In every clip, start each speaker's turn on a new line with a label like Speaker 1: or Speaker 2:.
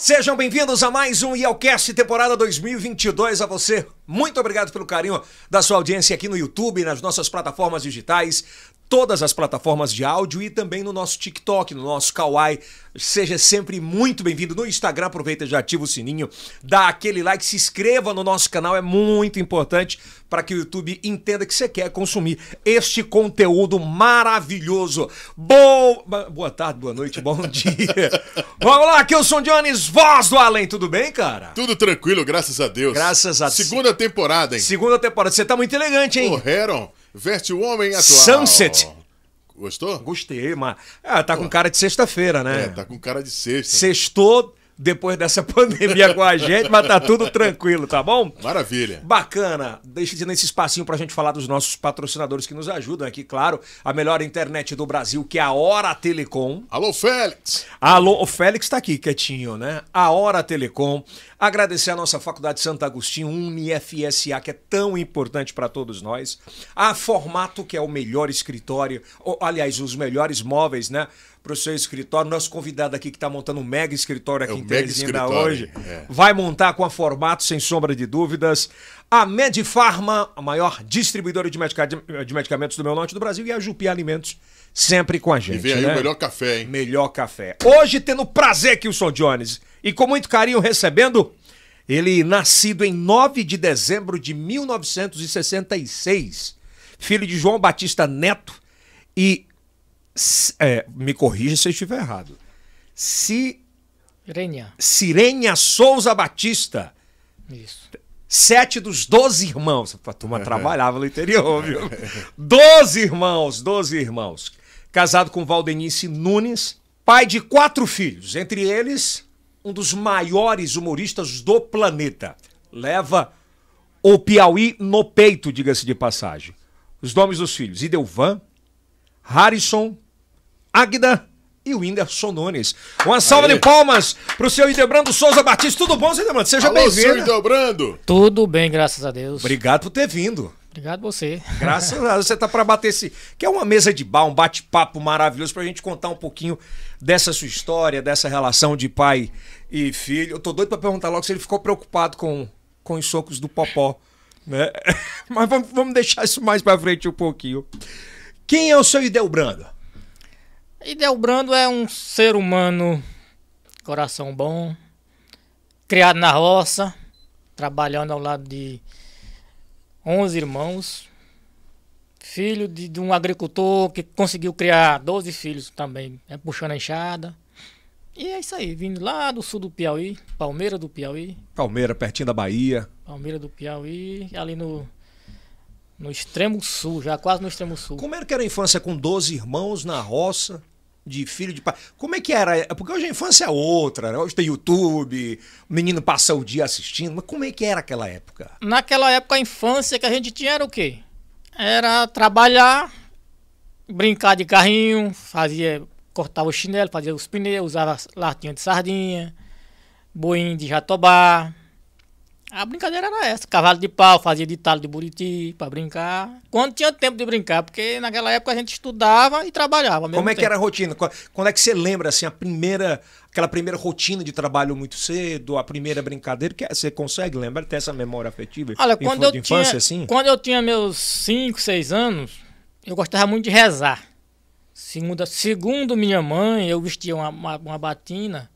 Speaker 1: Sejam bem-vindos a mais um Yelcast temporada 2022 a você muito obrigado pelo carinho da sua audiência aqui no YouTube, nas nossas plataformas digitais, todas as plataformas de áudio e também no nosso TikTok, no nosso Kawaii. Seja sempre muito bem-vindo no Instagram. Aproveita já ativa o sininho, dá aquele like, se inscreva no nosso canal, é muito importante para que o YouTube entenda que você quer consumir este conteúdo maravilhoso. Bom, boa tarde, boa noite, bom dia.
Speaker 2: Vamos lá, aqui eu sou o Jones, voz do além, tudo bem, cara? Tudo tranquilo, graças a Deus. Graças a Deus. Segunda temporada, hein? Segunda temporada. Você tá muito elegante, hein? O Heron veste o homem atual. Sunset.
Speaker 1: Gostou? Gostei, mas. Ah, tá Pô. com cara de sexta-feira, né? É, tá com cara de sexta. Né? Sextou depois dessa pandemia com a gente, mas tá tudo tranquilo, tá bom? Maravilha. Bacana. Deixa de nesse espacinho pra gente falar dos nossos patrocinadores que nos ajudam aqui, claro. A melhor internet do Brasil, que é a Hora Telecom. Alô, Félix. Alô, o Félix tá aqui quietinho, né? A Hora Telecom. Agradecer a nossa Faculdade Santo Agostinho, UniFSA, que é tão importante para todos nós. A Formato, que é o melhor escritório, ou, aliás, os melhores móveis, né? para o seu escritório. Nosso convidado aqui que está montando um mega escritório aqui é em Terezinha hoje é. vai montar com a Formato, sem sombra de dúvidas. A Medifarma, a maior distribuidora de, medica de medicamentos do meu norte do Brasil, e a Jupi Alimentos, sempre com a gente. E vem aí né? o melhor café, hein? Melhor café. Hoje, tendo prazer, Kilson Jones, e com muito carinho recebendo ele, nascido em 9 de dezembro de 1966, filho de João Batista Neto e é, me corrija se eu estiver errado. Se. Sirenia Sirenha Souza Batista. Isso. Sete dos doze irmãos. A turma é. trabalhava no interior, viu? Doze irmãos, doze irmãos. Casado com Valdenice Nunes, pai de quatro filhos, entre eles um dos maiores humoristas do planeta. Leva o Piauí no peito, diga-se de passagem. Os nomes dos filhos: Idelvan, Harrison, Agda e o Whindersson Nunes. Uma salva de palmas pro seu Idebrando Souza Batista. Tudo bom, senhor Idebrando? Seja bem-vindo.
Speaker 2: Idebrando.
Speaker 1: Tudo bem, graças a Deus. Obrigado por ter vindo. Obrigado você. Graças a Deus, você tá para bater esse, que é uma mesa de bar, um bate-papo maravilhoso pra gente contar um pouquinho dessa sua história, dessa relação de pai e filho. Eu tô doido para perguntar logo se ele ficou preocupado com com os socos do Popó, né? Mas vamos, vamos deixar isso mais para frente um pouquinho. Quem é o seu Idebrando? E Brando é um ser humano,
Speaker 3: coração bom, criado na roça, trabalhando ao lado de 11 irmãos, filho de, de um agricultor que conseguiu criar 12 filhos também, né, puxando a enxada. E é isso aí, vindo lá do sul do Piauí, Palmeira do Piauí.
Speaker 1: Palmeira, pertinho da Bahia. Palmeira do Piauí, ali no, no extremo sul, já quase no extremo sul. Como era que era a infância com 12 irmãos na roça? de filho de pai. Como é que era? É, porque hoje a infância é outra, né? hoje tem YouTube, o menino passa o dia assistindo, mas como é que era aquela época?
Speaker 3: Naquela época a infância que a gente tinha era o quê? Era trabalhar, brincar de carrinho, fazia, cortava o chinelo, fazia os pneus, usava latinha de sardinha, boi de jatobá, a brincadeira era essa. Cavalo de pau, fazia ditado de buriti para brincar. Quando tinha tempo de brincar, porque naquela época a gente estudava e trabalhava. Como é tempo. que era a
Speaker 1: rotina? Quando é que você lembra assim a primeira, aquela primeira rotina de trabalho muito cedo, a primeira brincadeira? Que é, você consegue lembrar? Tem essa memória afetiva? Olha, quando eu infância, tinha, assim? quando
Speaker 3: eu tinha meus 5, 6 anos, eu gostava muito de rezar. segundo segundo minha mãe, eu vestia uma, uma, uma batina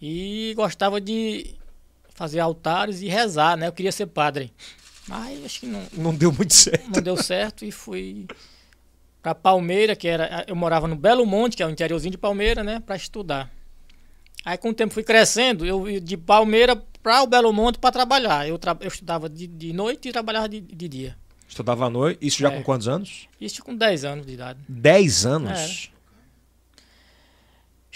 Speaker 3: e gostava de fazer altares e rezar, né? Eu queria ser padre. Mas acho que não. Não deu muito certo. Não deu certo e fui para Palmeira, que era. Eu morava no Belo Monte, que é o interiorzinho de Palmeira, né? Para estudar. Aí com o tempo fui crescendo, eu ia de Palmeira para o Belo Monte para trabalhar. Eu, tra eu estudava de, de noite e trabalhava de, de dia.
Speaker 1: Estudava à noite, isso já é. com quantos anos?
Speaker 3: Isso com 10 anos de idade.
Speaker 1: 10 anos?
Speaker 3: É.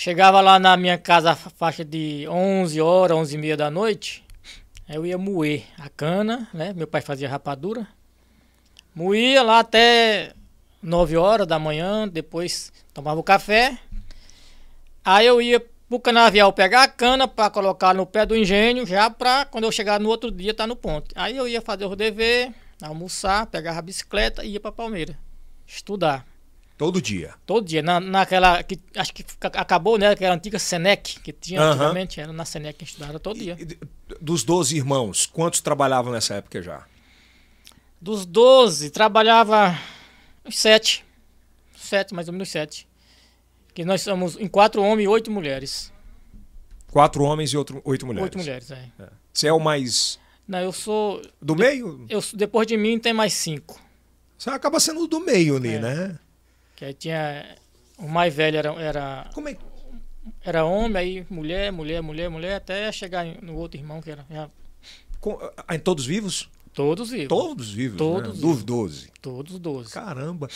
Speaker 3: Chegava lá na minha casa faixa de 11 horas, 11 e meia da noite. Eu ia moer a cana, né? Meu pai fazia rapadura. Moía lá até 9 horas da manhã, depois tomava o café. Aí eu ia pro canavial pegar a cana para colocar no pé do engenho, já para quando eu chegar no outro dia tá no ponto. Aí eu ia fazer o dever, almoçar, pegar a bicicleta e ia para Palmeira estudar. Todo dia. Todo dia. Na, naquela. Que, acho que acabou, né? Aquela antiga Senec, que tinha uhum. antigamente, era na Senec que estudava todo dia. E,
Speaker 1: dos 12 irmãos, quantos trabalhavam nessa época já?
Speaker 3: Dos 12, trabalhava uns 7. 7, mais ou menos 7. Que nós somos em quatro homens e oito mulheres.
Speaker 1: Quatro homens e outro, oito mulheres. Oito mulheres, é. é. Você é o mais.
Speaker 3: Não, eu sou.
Speaker 1: Do de, meio?
Speaker 3: Eu, depois de mim tem mais cinco.
Speaker 1: Você acaba sendo do meio ali, é. né?
Speaker 3: Que aí tinha. O mais velho era. Era, é? era homem, aí mulher, mulher, mulher, mulher, até chegar no outro irmão que era. Já... Com,
Speaker 1: ah, em todos vivos? Todos vivos. Todos vivos. Né? Todos né? Dos 12. Todos 12. Caramba.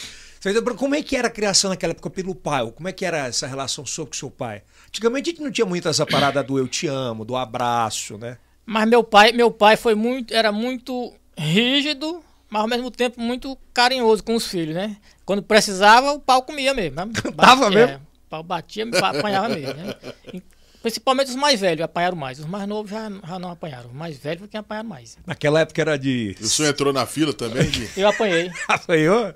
Speaker 1: Como é que era a criação naquela época pelo pai? Como é que era essa relação sua com seu pai? Antigamente a gente não tinha muito essa parada do eu te amo, do abraço, né? Mas meu pai, meu pai foi muito,
Speaker 3: era muito rígido mas ao mesmo tempo muito carinhoso com os filhos, né? Quando precisava, o pau comia mesmo. tava né? Dava mesmo? É, o pau batia, apanhava mesmo. Né? principalmente os mais velhos apanharam mais. Os mais novos já, já não apanharam. Os mais velhos foi quem apanharam mais.
Speaker 2: Naquela época era de. O senhor entrou na fila também? De...
Speaker 3: Eu apanhei.
Speaker 2: Apanhou?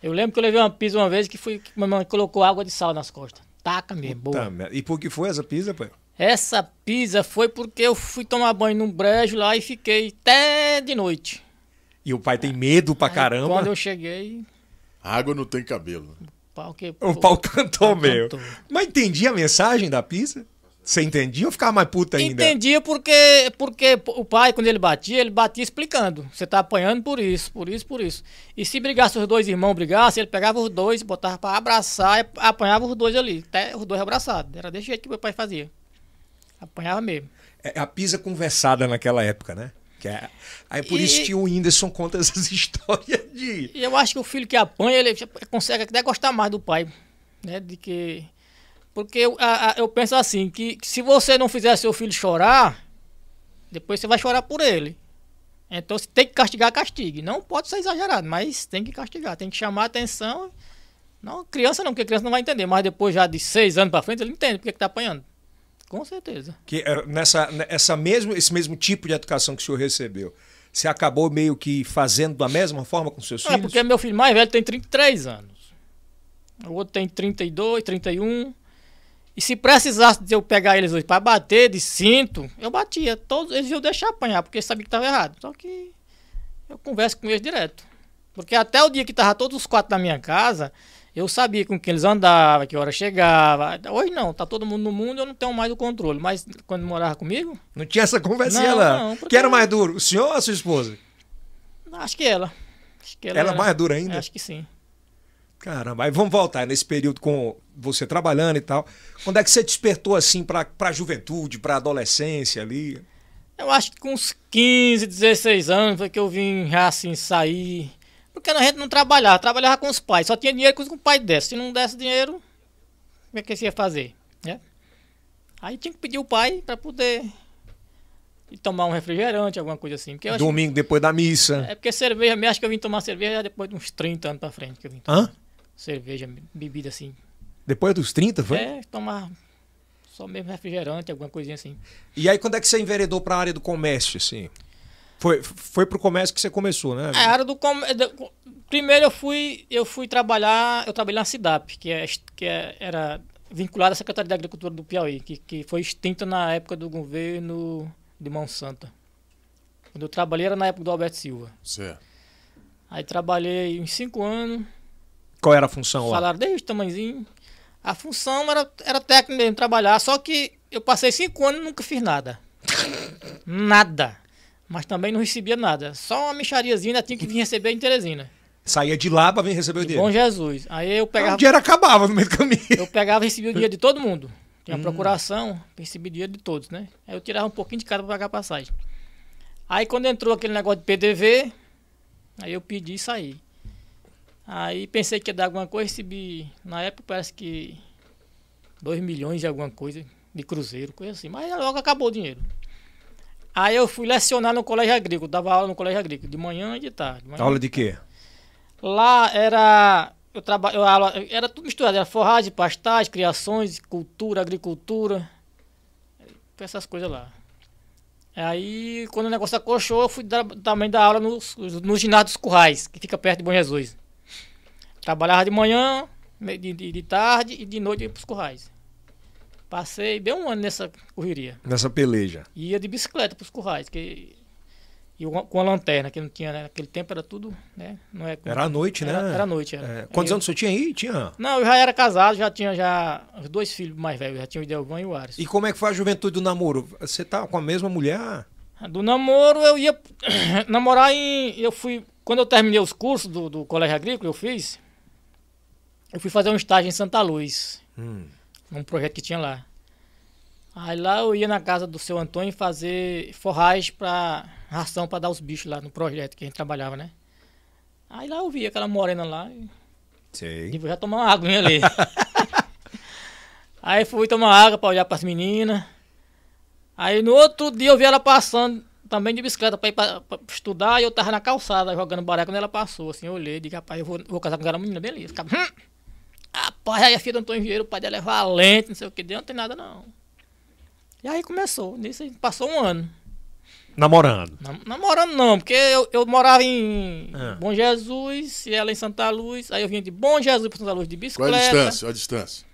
Speaker 3: Eu lembro que eu levei uma pizza uma vez que, que minha mãe colocou água de sal nas costas. Taca mesmo, boa.
Speaker 1: Merda. E por que foi essa pizza, pai?
Speaker 3: Essa pizza foi porque eu fui tomar banho num brejo lá e fiquei até de noite.
Speaker 1: E o pai tem medo pra é, caramba. quando eu
Speaker 3: cheguei.
Speaker 1: água não tem cabelo. O
Speaker 3: pau, que... o pau
Speaker 1: cantou, meu. Mas entendi a mensagem da pizza? Você entendia ou ficava mais puta ainda? Entendia porque, porque o pai, quando ele batia, ele
Speaker 3: batia explicando. Você tá apanhando por isso, por isso, por isso. E se brigasse os dois irmãos, brigasse, ele pegava os dois, botava para abraçar e apanhava os dois ali. Até os dois abraçados. Era desse jeito que meu pai fazia. Apanhava mesmo.
Speaker 1: É a pisa conversada naquela época, né? Que é... Aí por e... isso que o Whindersson conta essas histórias
Speaker 3: de. E eu acho que o filho que apanha, ele consegue até gostar mais do pai. Né? De que. Porque eu, a, a, eu penso assim, que, que se você não fizer seu filho chorar, depois você vai chorar por ele. Então se tem que castigar, castigue. Não pode ser exagerado, mas tem que castigar, tem que chamar a atenção. Não, criança não, porque criança não vai entender, mas depois já de seis anos para frente ele entende porque que tá apanhando. Com certeza.
Speaker 1: Que nessa, né, essa mesmo, esse mesmo tipo de educação que o senhor recebeu, você acabou meio que fazendo da mesma forma com seus é, filhos? É, porque
Speaker 3: meu filho mais velho tem 33 anos. O outro tem 32, 31. E se precisasse de eu pegar eles hoje para bater de cinto, eu batia. Todos eles iam deixar apanhar, porque sabia que estava errado. Só que eu converso com eles direto. Porque até o dia que tava todos os quatro na minha casa, eu sabia com quem eles andavam, que hora chegava. Hoje não, tá todo mundo no mundo, eu não tenho mais o controle. Mas quando morava comigo.
Speaker 1: Não tinha essa conversinha lá. Não, porque... Quem era mais duro, o senhor ou a sua esposa?
Speaker 3: Acho que ela. Acho que ela, ela era... mais dura ainda? Acho que sim.
Speaker 1: Caramba, mas vamos voltar nesse período com você trabalhando e tal. Quando é que você despertou assim pra, pra juventude, pra adolescência ali? Eu acho que com uns 15,
Speaker 3: 16 anos foi que eu vim já assim sair porque a gente não trabalhava, trabalhava com os pais. Só tinha dinheiro que o pai desse. Se não desse dinheiro, como é que você ia fazer? Né? Aí tinha que pedir o pai para poder tomar um refrigerante, alguma coisa assim. Porque Domingo
Speaker 1: acho... depois da missa.
Speaker 3: É porque cerveja, me acho que eu vim tomar cerveja depois de uns 30 anos para frente que eu vim tomar. Hã? Cerveja, bebida assim.
Speaker 1: Depois dos 30, foi? É,
Speaker 3: tomar só mesmo refrigerante, alguma coisinha assim.
Speaker 1: E aí quando é que você enveredou para a área do comércio, assim? Foi, foi pro comércio que você começou, né? É,
Speaker 3: era do comércio. Primeiro eu fui, eu fui trabalhar, eu trabalhei na CIDAP, que, é, que é, era vinculada à Secretaria da Agricultura do Piauí, que, que foi extinta na época do governo de Mão Santa. Quando eu trabalhei era na época do Alberto Silva. Certo. Aí trabalhei uns cinco anos.
Speaker 1: Qual era a função lá? Salário
Speaker 3: desde tamanhozinho. A função era, era técnica mesmo, trabalhar, só que eu passei cinco anos e nunca fiz nada. nada. Mas também não recebia nada. Só uma michariazinha tinha que vir receber em Teresina.
Speaker 1: Saía de lá para vir receber o dinheiro. Bom Jesus.
Speaker 3: Aí eu pegava. O dinheiro
Speaker 1: acabava no meio do
Speaker 3: caminho. Eu pegava e recebia o dinheiro de todo mundo. Tinha hum. procuração, recebia dinheiro de todos, né? Aí eu tirava um pouquinho de cara para pagar a passagem. Aí quando entrou aquele negócio de PDV, aí eu pedi e saí. Aí pensei que ia dar alguma coisa, recebi. Na época parece que 2 milhões de alguma coisa de cruzeiro, coisa assim. Mas logo acabou o dinheiro. Aí eu fui lecionar no colégio agrícola, dava aula no colégio agrícola, de manhã e de tarde. De aula de quê? Lá era. Eu trabalho, era tudo misturado, era forragem, pastagem, criações, cultura, agricultura, essas coisas lá. Aí, quando o negócio acolchou, eu fui dar, também dar aula nos ginásios ginásio dos Currais, que fica perto de Bom Jesus. Trabalhava de manhã, de, de, de tarde e de noite para os Currais. Passei bem um ano nessa correria.
Speaker 1: Nessa peleja.
Speaker 3: Ia de bicicleta para os currais, que e com a lanterna, que não tinha, né? Naquele tempo era tudo, né? Não é, era à noite, era, né? Era à noite. Era. É. Quantos eu... anos
Speaker 1: você tinha aí? Tinha...
Speaker 3: Não, eu já era casado, já tinha já os dois filhos mais velhos, já tinha o Idelvan e o Ares. E
Speaker 1: como é que foi a juventude do namoro? Você tá com a mesma mulher? Do namoro eu ia
Speaker 3: namorar em... Eu fui... Quando eu terminei os cursos do, do Colégio Agrícola, eu fiz... Eu fui fazer um estágio em Santa Luz. Hum num projeto que tinha lá. Aí lá eu ia na casa do seu Antônio fazer forragem para ração para dar os bichos lá no projeto que a gente trabalhava, né? Aí lá eu via aquela morena lá. E... vou tipo, E já tomar uma água ali. Aí fui tomar água para olhar para as meninas. Aí no outro dia eu vi ela passando também de bicicleta para ir para estudar e eu tava na calçada jogando baraco quando ela passou. Assim, eu olhei e disse, rapaz, eu vou, vou casar com aquela menina, beleza. Hum! rapaz, aí a filha do Antônio Vieira, o pai dela é valente, não sei o que, deu, não tem nada não. E aí começou, nisso passou um ano.
Speaker 1: Namorando? Nam
Speaker 3: namorando não, porque eu, eu morava em é. Bom Jesus e ela em Santa Luz. Aí eu vinha de Bom Jesus para Santa Luz de é bicicleta. Qual a distância?
Speaker 2: Qual a distância?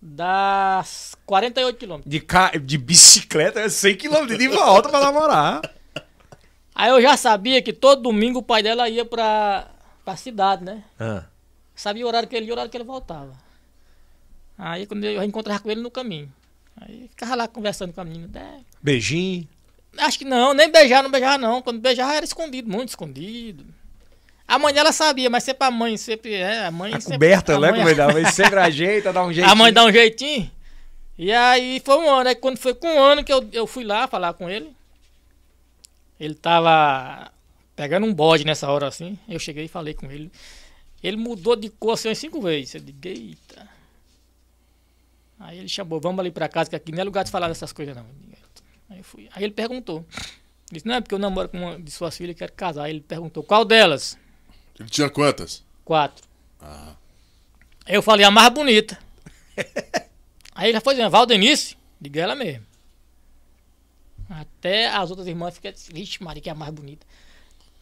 Speaker 3: Das 48 quilômetros.
Speaker 1: De, de bicicleta é 100 quilômetros de volta para namorar.
Speaker 3: Aí eu já sabia que todo domingo o pai dela ia para pra cidade, né? Ah. Sabia o horário que ele ia, o horário que ele voltava. Aí quando eu encontrava com ele no caminho. Aí ficava lá conversando com a menina. Né?
Speaker 1: Beijinho?
Speaker 3: Acho que não, nem beijar, não beijava não. Quando beijava era escondido, muito escondido. A mãe dela sabia, mas sempre a mãe, sempre é, a mãe. A sempre, coberta, né? sempre
Speaker 1: ajeita, dá um jeitinho. A mãe dá um
Speaker 3: jeitinho. E aí foi um ano. Aí é quando foi com um ano que eu, eu fui lá falar com ele, ele tava pegando um bode nessa hora assim. Eu cheguei e falei com ele. Ele mudou de cor assim, cinco vezes. Eu digo, eita. Aí ele chamou, vamos ali pra casa, que aqui não é lugar de falar dessas coisas, não. Aí eu fui. Aí ele perguntou. Ele disse, não, é porque eu namoro com uma de suas filhas e quero casar. Aí ele perguntou, qual delas?
Speaker 2: Ele tinha quantas?
Speaker 3: Quatro. Ah. Aí eu falei, a mais bonita. Aí ele foi dizendo, Valdenice? Diga ela mesmo. Até as outras irmãs ficam, vixe, Maria, que é a mais bonita.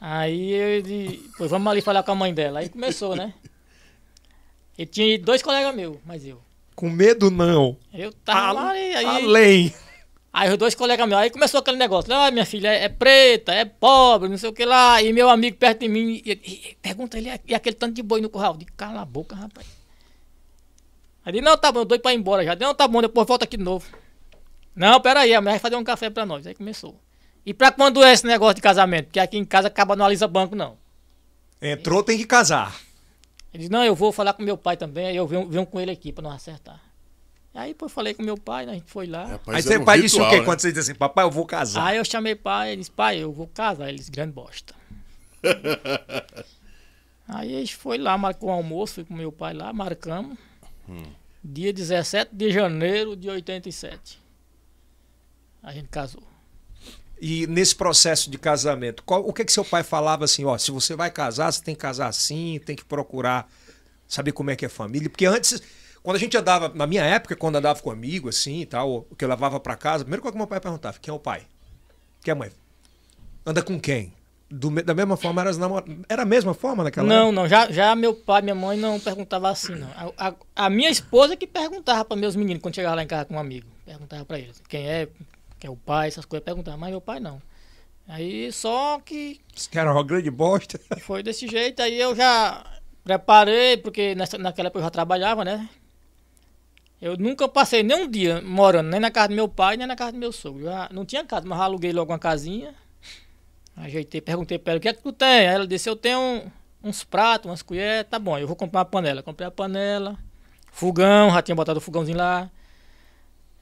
Speaker 3: Aí ele, pois vamos ali falar com a mãe dela. Aí começou, né? E tinha dois colegas meus, mas eu.
Speaker 1: Com medo não.
Speaker 3: Eu tava a, lá né? aí. Além. Aí os dois colegas meus, aí começou aquele negócio. Ah, minha filha é preta, é pobre, não sei o que lá. E meu amigo perto de mim, e, e, pergunta ele, é, e aquele tanto de boi no curral? de cala a boca, rapaz. Aí ele, não, tá bom, eu dou pra ir embora já. Não, tá bom, depois volta aqui de novo. Não, pera aí, a mulher vai fazer um café pra nós. Aí começou. E pra quando é esse negócio de casamento? Porque aqui em casa acaba não alisa banco, não.
Speaker 1: Entrou, tem que casar.
Speaker 3: Ele disse, não, eu vou falar com meu pai também, aí eu venho, venho com ele aqui pra não acertar. Aí depois falei com meu pai, né, a gente foi lá. Rapaz, aí seu um pai ritual, disse o quê né? quando você
Speaker 1: disse assim, papai, eu vou casar? Aí eu
Speaker 3: chamei pai, ele disse, pai, eu vou casar. Ele disse, grande bosta. aí a gente foi lá, marcou o almoço, fui com meu pai lá, marcamos. Hum. Dia 17 de janeiro de 87. A gente casou.
Speaker 1: E nesse processo de casamento, qual, o que que seu pai falava assim, ó, se você vai casar, você tem que casar assim, tem que procurar saber como é que é a família, porque antes quando a gente andava, na minha época, quando andava com amigo assim e tal, o que eu levava para casa, primeiro coisa que meu pai perguntava, quem é o pai? Quem é a mãe? Anda com quem? Do, da mesma forma era as namor... Era a mesma forma naquela Não, época?
Speaker 3: não. Já, já meu pai, minha mãe não perguntava assim, não. A, a, a minha esposa que perguntava para meus meninos quando chegava lá em casa com um amigo. Perguntava para eles quem é, que é o pai, essas coisas. Perguntava, mas meu pai não. Aí só que.
Speaker 1: Esse cara é uma grande bosta.
Speaker 3: Foi desse jeito, aí eu já preparei, porque nessa, naquela época eu já trabalhava, né? Eu nunca passei nem um dia morando, nem na casa do meu pai, nem na casa do meu sogro. Já não tinha casa, mas aluguei logo uma casinha. Ajeitei, perguntei pra ela, o que é que tu tem? Aí ela disse, eu tenho um, uns pratos, umas colheres, tá bom, eu vou comprar uma panela. Comprei a panela, fogão, já tinha botado o fogãozinho lá.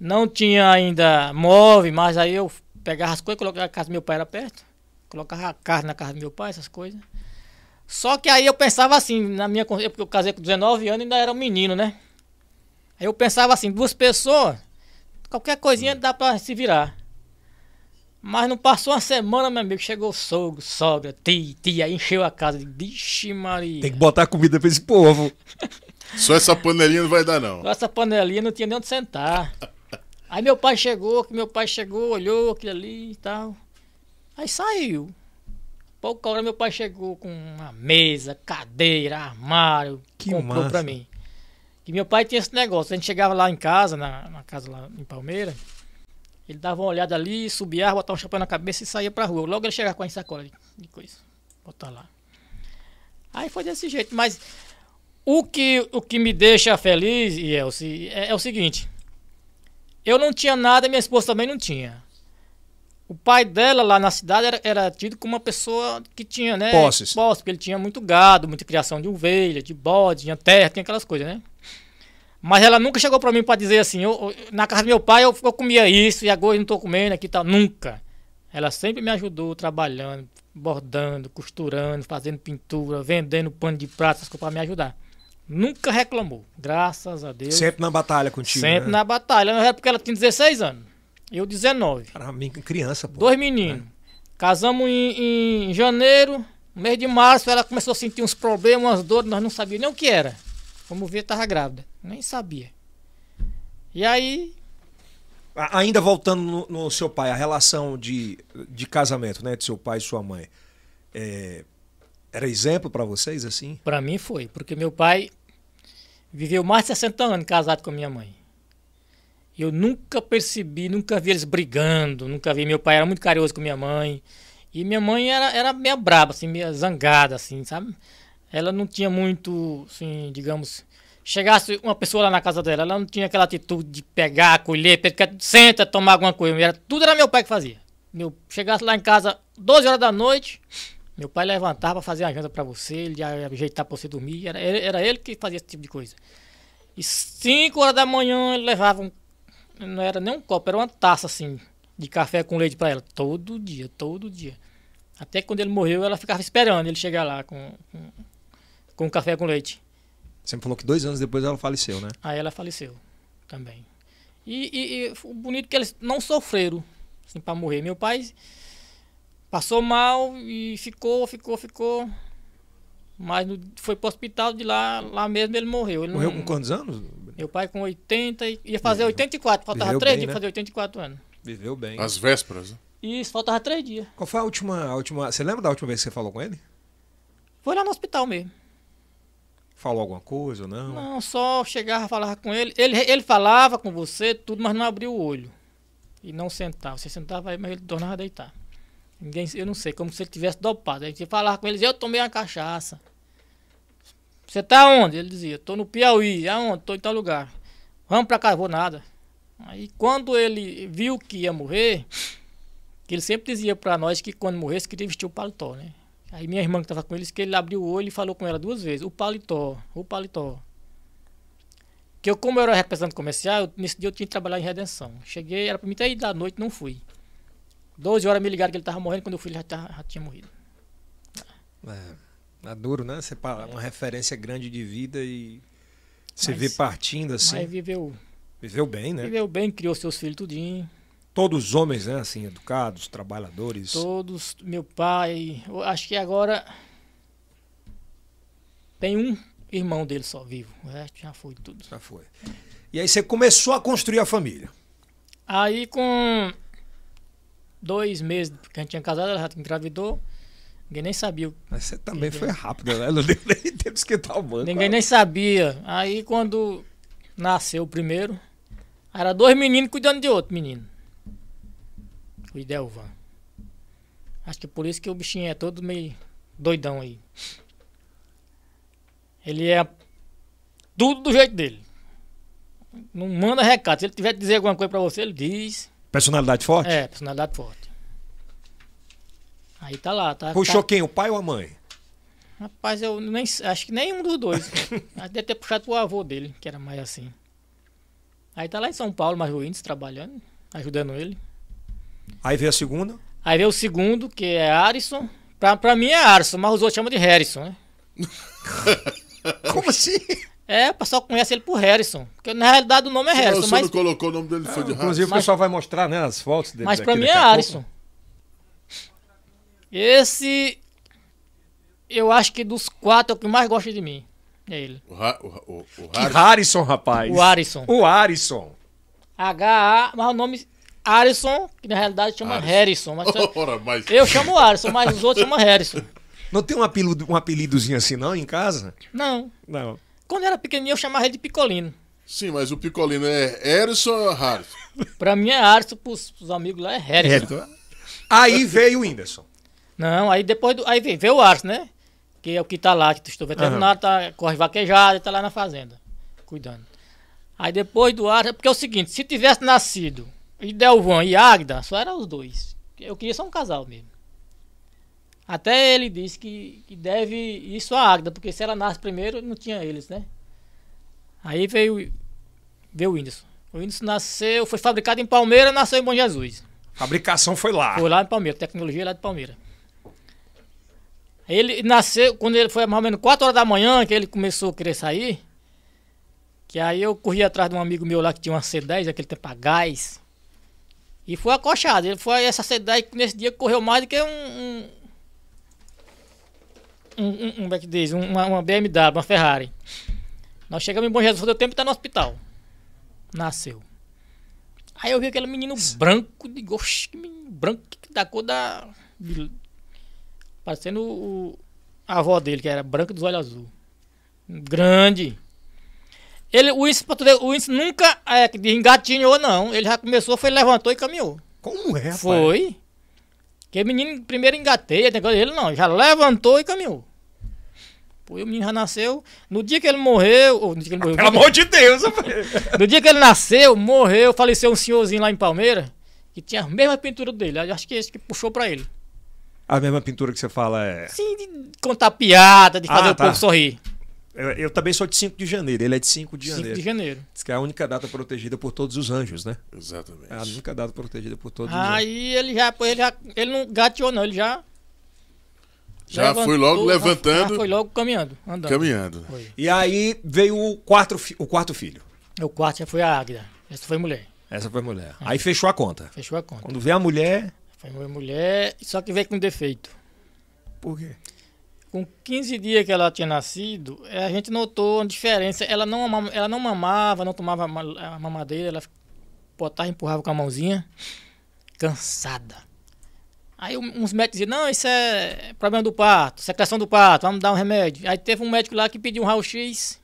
Speaker 3: Não tinha ainda móvel, mas aí eu pegava as coisas, colocava a casa do meu pai era perto. Colocava a carne na casa do meu pai, essas coisas. Só que aí eu pensava assim, na minha porque eu casei com 19 anos e ainda era um menino, né? Aí eu pensava assim, duas pessoas, qualquer coisinha dá pra se virar. Mas não passou uma semana, meu amigo, chegou sogro, sogra, tia, tia, encheu a casa. Vixe Maria.
Speaker 1: Tem que
Speaker 2: botar comida pra esse povo. Só essa panelinha não vai dar, não. Só
Speaker 3: essa panelinha não tinha nem onde sentar. Aí meu pai chegou, que meu pai chegou, olhou aquilo ali e tal. Aí saiu. Pouca hora meu pai chegou com uma mesa, cadeira, armário, que comprou massa. pra mim. E meu pai tinha esse negócio. A gente chegava lá em casa, na, na casa lá em Palmeira, ele dava uma olhada ali, subia, botava um chapéu na cabeça e saía pra rua. Logo ele chegava com a sacola de, de coisa. Botar lá. Aí foi desse jeito, mas o que, o que me deixa feliz, Elcio, é, é o seguinte. Eu não tinha nada, minha esposa também não tinha. O pai dela lá na cidade era, era tido como uma pessoa que tinha, né? Posses. Posses, porque ele tinha muito gado, muita criação de ovelha, de bode, tinha terra, tinha aquelas coisas, né? Mas ela nunca chegou para mim para dizer assim, eu, eu, na casa do meu pai eu, eu comia isso e agora eu não tô comendo aqui tal. Tá? Nunca. Ela sempre me ajudou trabalhando, bordando, costurando, fazendo pintura, vendendo pano de prata, para me ajudar. Nunca reclamou, graças a Deus. Sempre
Speaker 1: na batalha contigo. Sempre né? na
Speaker 3: batalha. Na época porque ela tinha 16 anos. Eu 19. Caramba, criança, pô. Dois meninos. É. Casamos em, em janeiro, no mês de março, ela começou a sentir uns problemas, umas dores, nós não sabíamos nem o que era. Como ver, estava grávida. Nem sabia.
Speaker 1: E aí. Ainda voltando no, no, seu pai, a relação de, de casamento, né? De seu pai e sua mãe. É, era exemplo para vocês, assim?
Speaker 3: Para mim foi, porque meu pai Viveu mais de 60 anos casado com a minha mãe. Eu nunca percebi, nunca vi eles brigando, nunca vi. Meu pai era muito carinhoso com minha mãe. E minha mãe era, era meio braba, assim, meio zangada, assim, sabe? Ela não tinha muito, assim, digamos. Chegasse uma pessoa lá na casa dela, ela não tinha aquela atitude de pegar, acolher, porque senta, tomar alguma coisa. Era, tudo era meu pai que fazia. Meu, chegasse lá em casa 12 horas da noite, meu pai levantava para fazer a janta para você, ele ia ajeitar para você dormir. Era, era ele que fazia esse tipo de coisa. E cinco horas da manhã ele levava um, não era nem um copo, era uma taça assim de café com leite para ela todo dia, todo dia. Até quando ele morreu, ela ficava esperando ele chegar lá com com,
Speaker 1: com café com leite. Você me falou que dois anos depois ela faleceu, né?
Speaker 3: Aí ela faleceu também. E, e, e o bonito é que eles não sofreram assim, para morrer. Meu pai Passou mal e ficou, ficou, ficou. Mas no, foi pro hospital de lá, lá mesmo ele morreu. Ele morreu não, com quantos anos? Meu pai com 80, ia fazer 84, faltava Viveu 3 bem, dias né? fazer 84 anos.
Speaker 2: Viveu bem. As vésperas, né?
Speaker 3: Isso, faltava 3 dias.
Speaker 1: Qual foi a última, a última. Você lembra da última vez que você falou com ele?
Speaker 3: Foi lá no hospital mesmo.
Speaker 1: Falou alguma coisa ou não?
Speaker 3: Não, só chegava, falava com ele. ele. Ele falava com você, tudo, mas não abria o olho. E não sentava. Você sentava aí, mas ele tornava a deitar. Ninguém, eu não sei, como se ele tivesse dopado. A gente falava com eles, eu tomei uma cachaça. Você tá onde? Ele dizia, tô no Piauí. Aonde? Tô em tal lugar. Vamos pra cá, vou nada. Aí quando ele viu que ia morrer, que ele sempre dizia pra nós que quando morresse queria vestir o paletó, né? Aí minha irmã que tava com eles, que ele abriu o olho e falou com ela duas vezes, o paletó, o paletó. Que eu, como eu era representante comercial, eu, nesse dia eu tinha que trabalhar em redenção. Cheguei, era pra mim ter ido da noite, não fui. 12 horas me ligaram que ele estava morrendo quando o filho já, tava, já tinha
Speaker 1: morrido. É, é duro, né? Você é. uma referência grande de vida e você vê partindo assim. Mas viveu. Viveu bem, né? Viveu
Speaker 3: bem, criou seus filhos
Speaker 1: tudinho. Todos homens, né? Assim, educados, trabalhadores.
Speaker 3: Todos, meu pai. Acho que agora tem um irmão dele só vivo. O resto já
Speaker 1: foi tudo. Já foi. E aí você começou a construir a família.
Speaker 3: Aí com dois meses que a gente tinha casado, ela já engravidou. Ninguém nem sabia.
Speaker 1: Mas você também foi rápido, né? Não deu nem tempo de esquentar o banco.
Speaker 3: Ninguém cara. nem sabia. Aí quando nasceu o primeiro, era dois meninos cuidando de outro menino. O Idelvan. Acho que por isso que o bichinho é todo meio doidão aí. Ele é tudo do jeito dele. Não manda recado. Se ele tiver que dizer alguma coisa pra você, ele diz.
Speaker 1: Personalidade forte? É, personalidade forte.
Speaker 3: Aí tá lá, tá. Puxou tá...
Speaker 1: quem? O pai ou a mãe?
Speaker 3: Rapaz, eu nem acho que nenhum dos dois. deve ter puxado o avô dele, que era mais assim. Aí tá lá em São Paulo, mais ruins, trabalhando, ajudando ele.
Speaker 1: Aí veio a segunda?
Speaker 3: Aí veio o segundo, que é Arison. Pra, pra mim é Arson, mas os outros chamam de Harrison, né? Como assim? É, o pessoal conhece ele por Harrison. Porque na realidade o nome é Harrison. Mas, você mas... não
Speaker 2: colocou o nome dele, foi de Harrison. Ah, inclusive o pessoal vai mostrar né, as fotos dele. Mas pra mim é Harrison.
Speaker 3: Esse. Eu acho que dos quatro é o que mais gosta de mim. É ele.
Speaker 2: O, ha o, o, o Harrison. Harrison,
Speaker 1: rapaz. O Harrison. O Harrison.
Speaker 3: H-A, mas o nome. Harrison, que na realidade chama Harrison. Harrison mas, Ora, mas... Eu chamo Harrison, mas os outros chamam Harrison.
Speaker 1: Não tem um, apelido, um apelidozinho assim, não, em casa? Não. Não.
Speaker 3: Quando eu era pequenininho, eu chamava ele de Picolino.
Speaker 1: Sim, mas o Picolino é Harrison ou Harrison?
Speaker 3: pra mim é Harrison, pros, pros amigos lá é Harrison. É, então é. aí veio o Whindersson. Não, aí depois do, aí veio, veio o Harrison, né? Que é o que tá lá, que estou veterinário, uhum. Tá, tá, corre e tá lá na fazenda, cuidando. Aí depois do Harrison, porque é o seguinte, se tivesse nascido e Delvan e Agda, só eram os dois. Eu queria só um casal mesmo. Até ele disse que, que deve isso à Agda, porque se ela nasce primeiro, não tinha eles, né? Aí veio, veio o Whindersson. O Whindersson nasceu, foi fabricado em Palmeira, nasceu em Bom Jesus. fabricação foi lá. Foi lá em Palmeira, tecnologia lá de Palmeira. Ele nasceu, quando ele foi mais ou menos 4 horas da manhã, que ele começou a querer sair, que aí eu corri atrás de um amigo meu lá que tinha uma C10, aquele tempo a gás, e foi acochado. Ele foi essa C10, nesse dia correu mais do que um um, um, um, é diz, uma, uma BMW, uma Ferrari. Nós chegamos em Bom Jesus, deu tempo e tá no hospital. Nasceu. Aí eu vi aquele menino branco, de oxe, branco da cor da. Parecendo o, a avó dele, que era branca dos olhos azul. Grande. Ele, o índice, o nunca é, engatinhou, não. Ele já começou, foi, levantou e caminhou. Como é, rapaz? Foi. Porque menino primeiro engateia, ele não, já levantou e caminhou. Pô, e o menino já nasceu. No dia que ele morreu. no dia que ele ah, morreu Pelo amor de Deus, No dia que ele nasceu, morreu, faleceu um senhorzinho lá em Palmeira, que tinha a mesma pintura dele. Acho que é esse que puxou pra ele.
Speaker 1: A mesma pintura que você fala é. Sim, de
Speaker 3: contar piada, de ah, fazer ah, tá. o povo
Speaker 1: sorrir. Eu, eu, também sou de 5 de janeiro, ele é de 5 de janeiro. 5 de janeiro. Diz que é a única data protegida por todos os anjos, né? Exatamente. É a única data protegida por todos Aí os anjos.
Speaker 3: Aí ele já, ele já. Ele não gateou, não, ele já
Speaker 1: já levantou, foi logo levantando. Já foi logo caminhando, andando. Caminhando. Foi. E aí veio o quarto, o quarto filho. O quarto já foi a Águia. Essa foi mulher. Essa foi mulher. É. Aí fechou a conta. Fechou a conta. Quando veio a mulher.
Speaker 3: Foi mulher, só que veio com defeito. Por quê? Com 15 dias que ela tinha nascido, eh, a gente notou uma diferença. Ela não, ela não mamava, não tomava a mamadeira, ela botava e empurrava com a mãozinha. Cansada. Aí uns médicos diziam, não, isso é problema do pato, secreção do pato, vamos dar um remédio. Aí teve um médico lá que pediu um raio-x.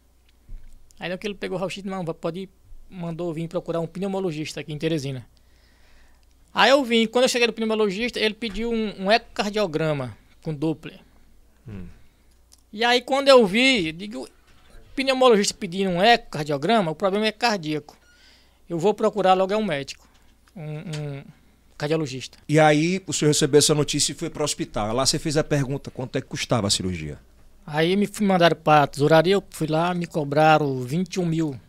Speaker 3: Aí não que ele pegou o raio-x, não, pode ir, mandou vir procurar um pneumologista aqui em Teresina. Aí eu vim, quando eu cheguei no pneumologista, ele pediu um, um ecocardiograma com Doppler. Hum. E aí quando eu vi, eu digo, pneumologista pedindo um ecocardiograma, o problema é cardíaco. Eu vou procurar logo é um médico. um, um cardiologista.
Speaker 1: E aí o senhor recebeu essa notícia e foi para o hospital. Lá você fez a pergunta, quanto é que custava a cirurgia?
Speaker 3: Aí me mandaram para a tesouraria, eu fui lá, me cobraram 21 mil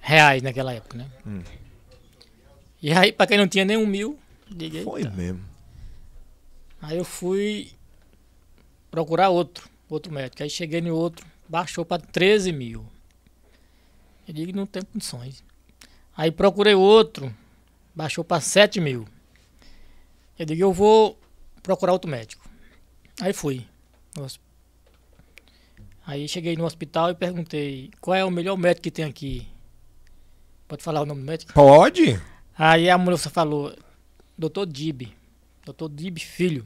Speaker 3: reais naquela época,
Speaker 1: né?
Speaker 2: Hum.
Speaker 3: E aí, para quem não tinha nem um mil, diga, Foi tá. mesmo. Aí eu fui procurar outro, outro médico. Aí cheguei no outro, baixou para 13 mil. Eu digo, não tem condições. Aí procurei outro, Baixou para 7 mil. Eu digo, eu vou procurar outro médico. Aí fui. Aí cheguei no hospital e perguntei, qual é o melhor médico que tem aqui? Pode falar o nome do médico? Pode. Aí a mulher falou, doutor Dib. Doutor Dib Filho.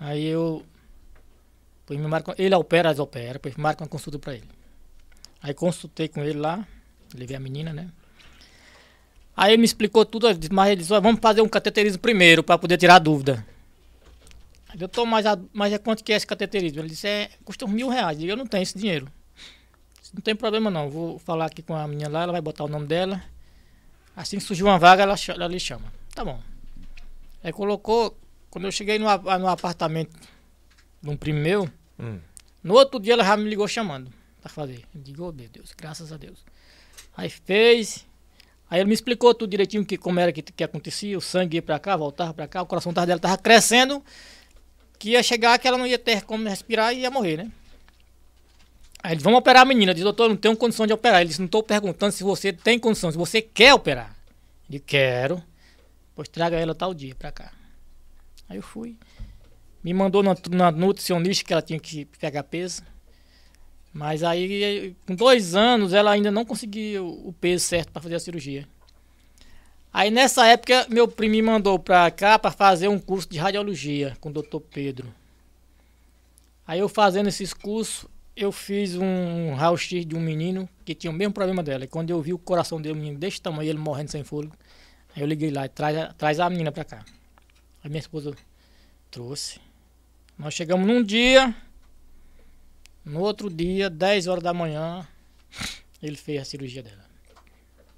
Speaker 3: Aí eu... Pois me marco, ele opera, as opera, pois marco uma consulta para ele. Aí consultei com ele lá, levei a menina, né? Aí ele me explicou tudo, mas ele disse, vamos fazer um cateterismo primeiro para poder tirar a dúvida. Aí eu tô, mas, mas é quanto que é esse cateterismo? Ele disse, é, custa uns mil reais. Eu, eu não tenho esse dinheiro. Disse, não tem problema não, vou falar aqui com a menina lá, ela vai botar o nome dela. Assim que surgiu uma vaga, ela, ela lhe chama. Tá bom. Aí colocou, quando eu cheguei no, no apartamento de um primo meu, hum. no outro dia ela já me ligou chamando para fazer. Eu digo, oh meu Deus, graças a Deus. Aí fez, Aí ele me explicou tudo direitinho que, como era que, que acontecia, o sangue ia para cá, voltava para cá, o coração dela tava crescendo, que ia chegar que ela não ia ter como respirar e ia morrer, né? Aí ele, vamos operar a menina. Diz, doutor, não tenho condição de operar. Ele disse, não estou perguntando se você tem condição, se você quer operar. Ele, quero. Pois traga ela tal dia para cá. Aí eu fui. Me mandou na, na nutricionista que ela tinha que pegar peso. Mas aí, com dois anos, ela ainda não conseguiu o peso certo para fazer a cirurgia. Aí nessa época, meu primo me mandou para cá para fazer um curso de radiologia com o doutor Pedro. Aí eu fazendo esses cursos, eu fiz um raio-x de um menino que tinha o mesmo problema dela. E quando eu vi o coração dele, um menino desse tamanho, ele morrendo sem fôlego, aí eu liguei lá, traz, traz a menina para cá. Aí minha esposa trouxe. Nós chegamos num dia, no outro dia, 10 horas da manhã, ele fez a cirurgia dela.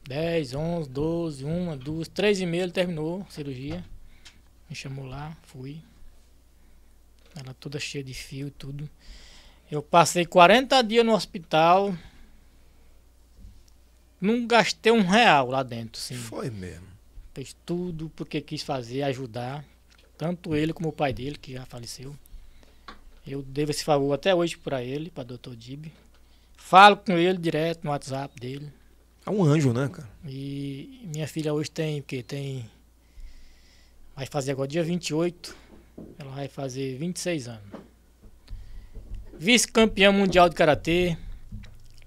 Speaker 3: 10, 11, 12, 1, 2, 3 e meia ele terminou a cirurgia. Me chamou lá, fui. Ela toda cheia de fio e tudo. Eu passei 40 dias no hospital. Não gastei um real lá dentro, sim. Foi mesmo. Fez tudo porque quis fazer, ajudar. Tanto ele como o pai dele, que já faleceu. Eu devo esse favor até hoje para ele, para Dr. Dib. Falo com ele direto no WhatsApp dele.
Speaker 1: É um anjo, né, cara?
Speaker 3: E minha filha hoje tem o quê? Tem. Vai fazer agora dia 28. Ela vai fazer 26 anos. Vice-campeã mundial de karatê.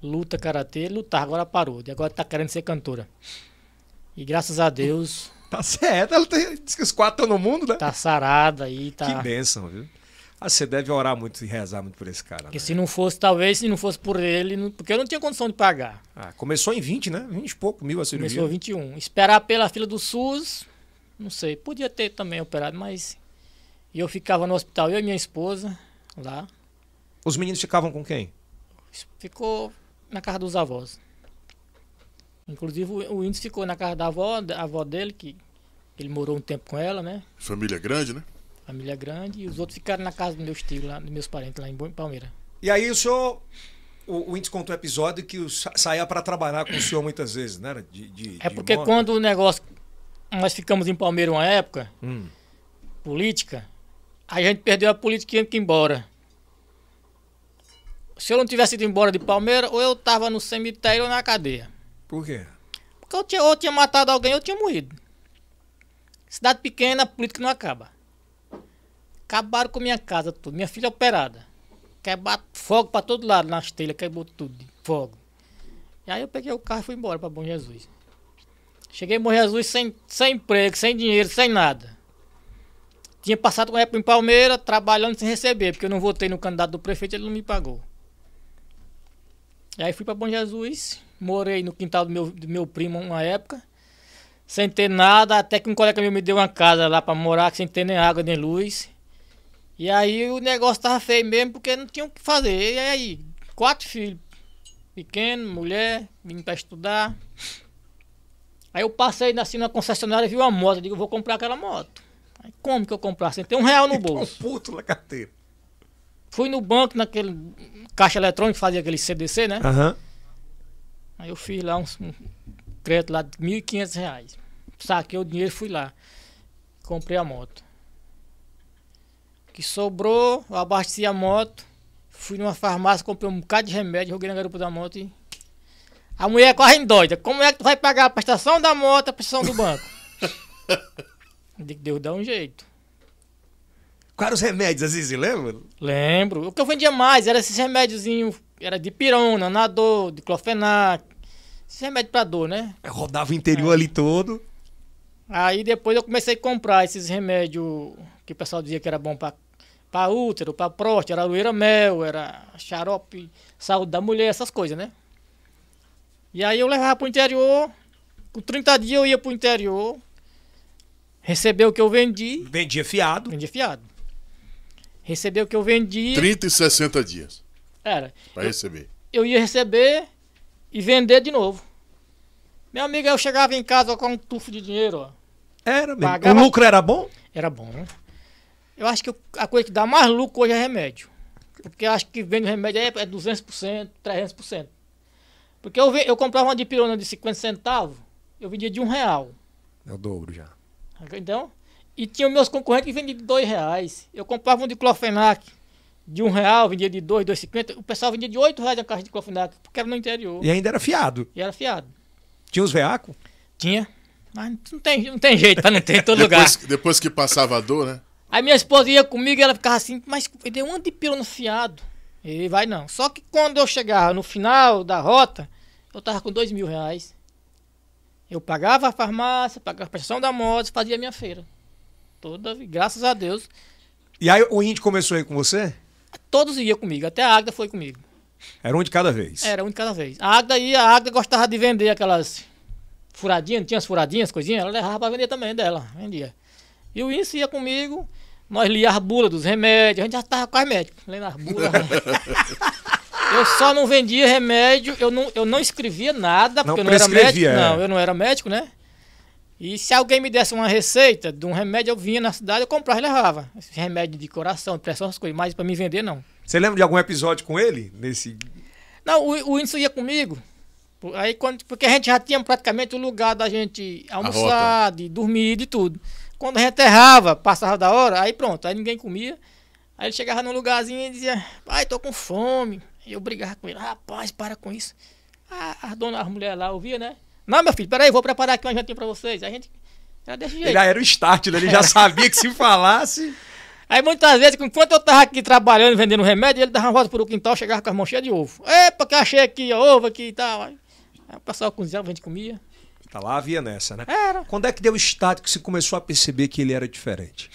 Speaker 3: Luta karatê, lutar, agora parou. E agora tá querendo ser cantora. E graças a
Speaker 1: Deus. Tá certo, ela tem, diz que os quatro estão no mundo, né? Tá sarada aí, tá. Que bênção, viu? Ah, você deve orar muito e rezar muito por esse cara. Porque
Speaker 3: né? se não fosse, talvez, se não fosse por ele, não, porque eu não tinha condição de pagar.
Speaker 1: Ah, começou em 20, né? 20 e pouco mil a cirurgia. Começou
Speaker 3: 21. Esperar pela fila do SUS, não sei. Podia ter também operado, mas. E eu ficava no hospital, eu e minha esposa, lá.
Speaker 1: Os meninos ficavam com quem?
Speaker 3: Ficou na casa dos avós. Inclusive o índice ficou na casa da avó, da avó dele, que ele morou um tempo com ela, né?
Speaker 2: Família grande, né?
Speaker 3: Família grande. E os outros ficaram na casa dos meus tios, lá, dos meus parentes lá em Palmeira.
Speaker 1: E aí o senhor. O, o índice contou um episódio que saía para trabalhar com o senhor muitas vezes, né? De, de é porque de quando
Speaker 3: o negócio. Nós ficamos em Palmeira uma época, hum. política, a gente perdeu a política e tinha que ir embora. Se eu não tivesse ido embora de Palmeira, ou eu tava no cemitério ou na cadeia. Por quê? Porque eu tinha, ou eu tinha matado alguém ou eu tinha morrido. Cidade pequena, política não acaba. Acabaram com minha casa tudo. Minha filha é operada. Quebrar fogo para todo lado nas telhas, quebrou tudo. Fogo. E aí eu peguei o carro e fui embora para Bom Jesus. Cheguei em Bom Jesus sem, sem emprego, sem dinheiro, sem nada. Tinha passado uma época em Palmeira trabalhando sem receber, porque eu não votei no candidato do prefeito, ele não me pagou. E aí fui para Bom Jesus, morei no quintal do meu, do meu primo uma época, sem ter nada, até que um colega meu me deu uma casa lá para morar, sem ter nem água nem luz. E aí o negócio tava feio mesmo porque não tinha o que fazer. E aí, quatro filhos. Pequeno, mulher, vindo pra estudar. Aí eu passei assim na concessionária e vi uma moto. Eu digo, vou comprar aquela moto. Aí como que eu comprei Sem assim, ter um real no bolso. Um puto na carteira. Fui no banco, naquele caixa eletrônico, fazia aquele CDC, né? Uhum. Aí eu fiz lá um crédito lá de 1.500 reais. Saquei o dinheiro e fui lá. Comprei a moto que sobrou, eu abasteci a moto, fui numa farmácia, comprei um bocado de remédio, joguei na garupa da moto e. A mulher corre doida. Como é que tu vai pagar a prestação da moto, a prestação do banco? Digo, Deus dá um jeito.
Speaker 1: Quais eram os remédios, Aziz, lembra? Lembro. O
Speaker 3: que eu vendia mais era esses remédiozinhos, era de pirona, nador, de clofenac. Esses remédios pra dor, né?
Speaker 1: Eu é, rodava o interior é. ali todo.
Speaker 3: Aí depois eu comecei a comprar esses remédios que o pessoal dizia que era bom pra para útero, para próstata, era aloeira mel, era xarope, saúde da mulher, essas coisas, né? E aí eu levava para o interior, com 30 dias eu ia para o interior, receber o que eu vendi. Vendia fiado. Vendia fiado. Receber o que eu vendi.
Speaker 2: 30 e 60 dias. Era. Para receber.
Speaker 3: Eu ia receber e vender de novo. Meu amigo, eu chegava em casa com um tufo de dinheiro, ó. Era mesmo. Pagava... O lucro era bom? Era bom, né? Eu acho que a coisa que dá mais lucro hoje é remédio. Porque eu acho que vende remédio é, é 200%, 300%. Porque eu, eu comprava uma dipirona de 50 centavos, eu vendia de um real.
Speaker 1: É o dobro já.
Speaker 3: Então, e tinha meus concorrentes que vendiam de dois reais. Eu comprava um de clofenac de um real, vendia de dois, dois cinquenta. O pessoal vendia de oito reais a caixa de clofenac, porque era no interior. E
Speaker 2: ainda era fiado. E era fiado. Tinha os veacos? Tinha.
Speaker 3: Mas não tem, não tem jeito, tá? não tem em todo depois,
Speaker 2: lugar. Depois que passava a dor, né?
Speaker 3: Aí minha esposa ia comigo e ela ficava assim, mas deu um antipiro no fiado. Ele vai não. Só que quando eu chegava no final da rota, eu tava com dois mil reais. Eu pagava a farmácia, pagava a prestação da moto, fazia a minha feira. Toda, graças a Deus.
Speaker 1: E aí o índio começou aí com você?
Speaker 3: Todos iam comigo, até a Agda foi comigo.
Speaker 1: Era um de cada vez? Era
Speaker 3: um de cada vez. A Agda ia, a Agda gostava de vender aquelas furadinhas, tinha as furadinhas, coisinhas, ela levava pra vender também dela, vendia. E o índio ia comigo, nós líamos as bulas dos remédios, a gente já tava com médicas, lendo as bulas. Né? eu só não vendia remédio, eu não, eu não escrevia nada, porque não eu não era médico. É. Não, eu não era médico, né? E se alguém me desse uma receita de um remédio, eu vinha na cidade, eu comprava e levava. Esse remédio de coração, pressão, essas coisas, mas para me vender, não.
Speaker 1: Você lembra de algum episódio com ele? Nesse...
Speaker 3: Não, o, o Índice ia comigo. Aí quando, porque a gente já tinha praticamente o lugar da gente almoçar, de dormir, de tudo. Quando reterrava, passava da hora, aí pronto, aí ninguém comia. Aí ele chegava num lugarzinho e dizia, pai, tô com fome. E eu brigava com ele, rapaz, para com isso. A, ah, a dona, as mulheres lá ouvia, né? Não, meu filho, peraí, vou preparar aqui uma jantinha pra vocês. A gente. Era desse jeito. Ele já era o
Speaker 1: start, né? ele já sabia
Speaker 3: que se falasse. Aí muitas vezes, enquanto eu tava aqui trabalhando, vendendo remédio, ele dava uma volta pro quintal, chegava com as mãos cheias de ovo. Epa, que achei aqui, ovo aqui e tal. Aí
Speaker 1: o pessoal cozinhava, a gente comia. Tá lá havia nessa, né? Era. Quando é que deu o estado que você começou a perceber que ele era diferente?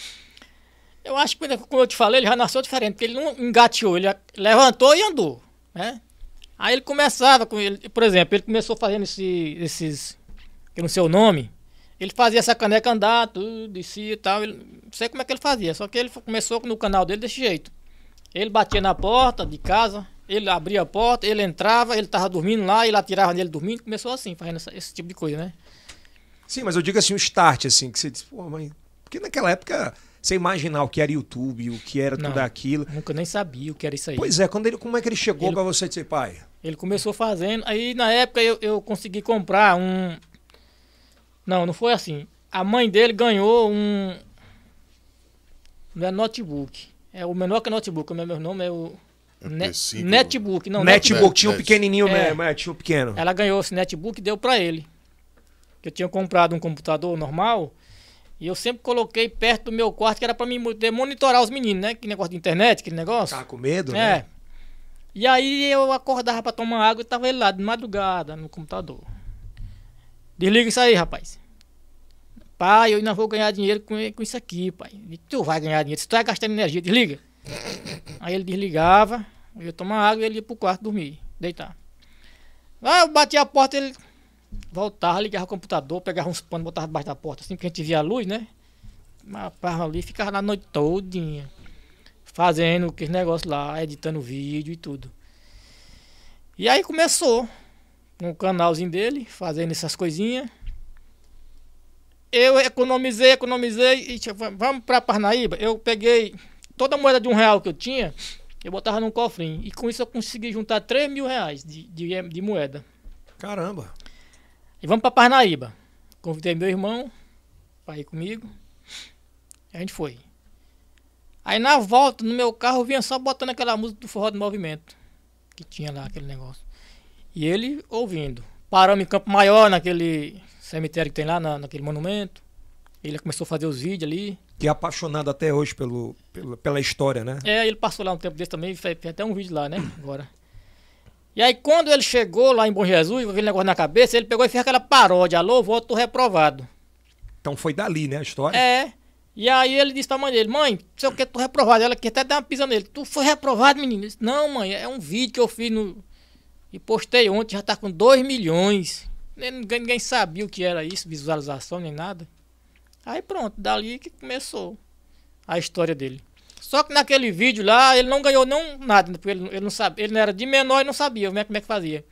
Speaker 3: Eu acho que, como eu te falei, ele já nasceu diferente, porque ele não engateou, ele levantou e andou, né? Aí ele começava com ele, por exemplo, ele começou fazendo esse, esses, que não sei o nome, ele fazia essa caneca andar, tudo, si e tal, ele, não sei como é que ele fazia, só que ele começou no canal dele desse jeito. Ele batia na porta de casa, ele abria a porta, ele entrava, ele estava dormindo lá, ele atirava nele dormindo. Começou assim, fazendo essa, esse tipo de coisa, né? Sim, mas eu
Speaker 1: digo assim, o start, assim, que você disse, pô, mãe. Porque naquela época você imaginar o que era YouTube, o que era Não, tudo aquilo. Nunca nem sabia o que era isso aí. Pois é, quando ele, como é que ele chegou para você dizer, pai? Ele começou
Speaker 3: fazendo, aí na época eu, eu consegui comprar um. Não, não foi assim. A mãe dele ganhou um. Não é notebook. É o menor que é notebook, o meu nome é o. Né, netbook, não. Netbook, net, tinha um pequenininho é, mesmo, é, tinha um pequeno. Ela ganhou esse netbook e deu para ele. Eu tinha comprado um computador normal e eu sempre coloquei perto do meu quarto, que era para mim monitorar os meninos, né? Que negócio de internet, aquele negócio. Tava com medo, é. né? E aí eu acordava para tomar água e tava ele lá de madrugada no computador. Desliga isso aí, rapaz. Pai, eu ainda vou ganhar dinheiro com, com isso aqui, pai. E tu vai ganhar dinheiro, se tu vai tá gastar energia, desliga. Aí ele desligava, eu ia tomar água e ele ia pro quarto dormir, deitar. Aí eu batia a porta, ele voltava, ligava o computador, pegava uns panos, botava debaixo da porta, assim, porque a gente via a luz, né? Mas ali ficava na noite todinha, fazendo aqueles negócios lá, editando vídeo e tudo. E aí começou, o canalzinho dele, fazendo essas coisinhas. Eu economizei, economizei, e tipo, vamos pra Parnaíba, eu peguei toda moeda de um real que eu tinha, eu botava num cofrinho. E com isso eu consegui juntar 3 mil reais de, de, de moeda. Caramba! E vamos pra Parnaíba. Convidei meu irmão pra ir comigo. A gente foi. Aí na volta, no meu carro, eu vinha só botando aquela música do Forró do Movimento. Que tinha lá aquele negócio. E ele ouvindo. Paramos em Campo Maior, naquele cemitério que tem lá, na, naquele monumento.
Speaker 1: Ele começou a fazer os vídeos ali que é apaixonado até hoje pelo, pelo, pela história, né?
Speaker 3: É, ele passou lá um tempo desse também, fez, até um vídeo lá, né? Agora. E aí, quando ele chegou lá em Bom Jesus, com aquele negócio na cabeça, ele pegou e fez aquela paródia: Alô, voto reprovado.
Speaker 1: Então foi dali, né, a história?
Speaker 3: É. E aí ele disse pra mãe dele: Mãe, sei o que, tu reprovado. Ela quer até dar uma pisa nele: Tu foi reprovado, menino? Disse, Não, mãe, é um vídeo que eu fiz no... e postei ontem, já tá com 2 milhões. Ninguém, ninguém sabia o que era isso, visualização nem nada. Aí pronto, dali que começou a história dele. Só que naquele vídeo lá, ele não ganhou não, nada, porque ele, ele não sabe, ele não era de menor e não sabia como é, como é que fazia.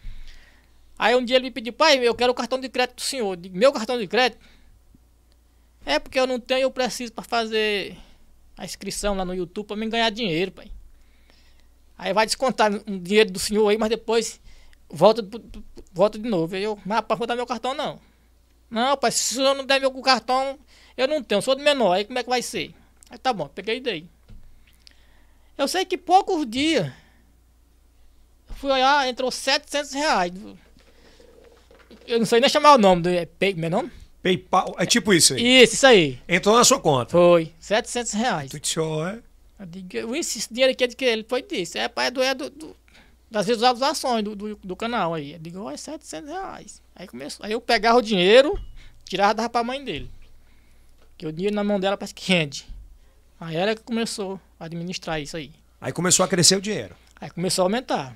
Speaker 3: Aí um dia ele me pediu, pai, eu quero o cartão de crédito do senhor. Digo, meu cartão de crédito? É porque eu não tenho, eu preciso para fazer a inscrição lá no YouTube para me ganhar dinheiro, pai. Aí vai descontar um dinheiro do senhor aí, mas depois volta, volta de novo. Aí eu, rapaz, vou dar meu cartão não. Não, pai, se o senhor não der meu cartão, eu não tenho, sou de menor, aí como é que vai ser? Aí tá bom, peguei e dei. Eu sei que poucos dias, fui olhar, entrou 700 reais. Eu não sei nem chamar o nome, do, é Pay, meu é nome?
Speaker 1: PayPal, é tipo isso aí. Isso, isso aí. Entrou na sua conta. Foi,
Speaker 3: 700 reais.
Speaker 1: Tu é?
Speaker 3: Eu digo, dinheiro aqui é de que ele foi disso. É, pai, é do, é do, do das visualizações do, do, do, canal aí. Eu digo, ó, é 700 reais. Aí começou. Aí eu pegava o dinheiro, tirava e dava pra mãe dele. Que o dinheiro na mão dela parece que rende. Aí ela que começou a administrar isso aí.
Speaker 1: Aí começou a crescer o dinheiro.
Speaker 3: Aí começou a aumentar.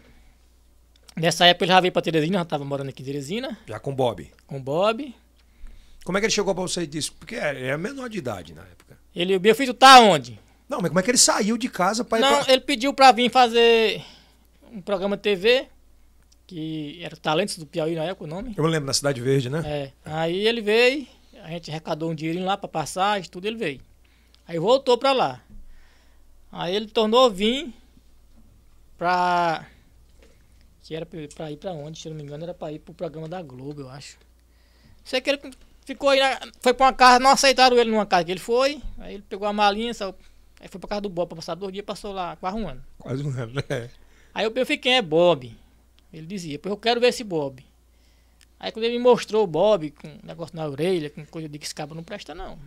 Speaker 3: Nessa época ele já veio para Teresina, já estava morando aqui em Teresina.
Speaker 1: Já com o Bob.
Speaker 3: Com o Bob. Como é que ele chegou para você e
Speaker 1: disse? Porque é, é menor de idade na época. Ele, meu filho, tá onde? Não, mas como é que ele saiu de casa para ir Não,
Speaker 3: pra... ele pediu para vir fazer um programa de TV, que era Talentos do Piauí na época o nome. Eu
Speaker 1: me lembro, na Cidade Verde, né?
Speaker 3: É. Aí ele veio a gente arrecadou um dinheirinho lá para passagem, tudo, ele veio. Aí voltou para lá. Aí ele tornou vir para que era para ir para onde, se não me engano, era para ir pro programa da Globo, eu acho. Sei que ele ficou aí, foi para uma casa, não aceitaram ele numa casa que ele foi. Aí ele pegou a malinha, saiu, aí foi para casa do Bob para passar dois dias, passou lá quase um ano.
Speaker 1: Quase um ano. Né?
Speaker 3: Aí eu perguntei quem é Bob. Ele dizia, eu quero ver esse Bob. Aí quando ele me mostrou o Bob com um negócio na orelha, com coisa de que esse cabo não presta, não.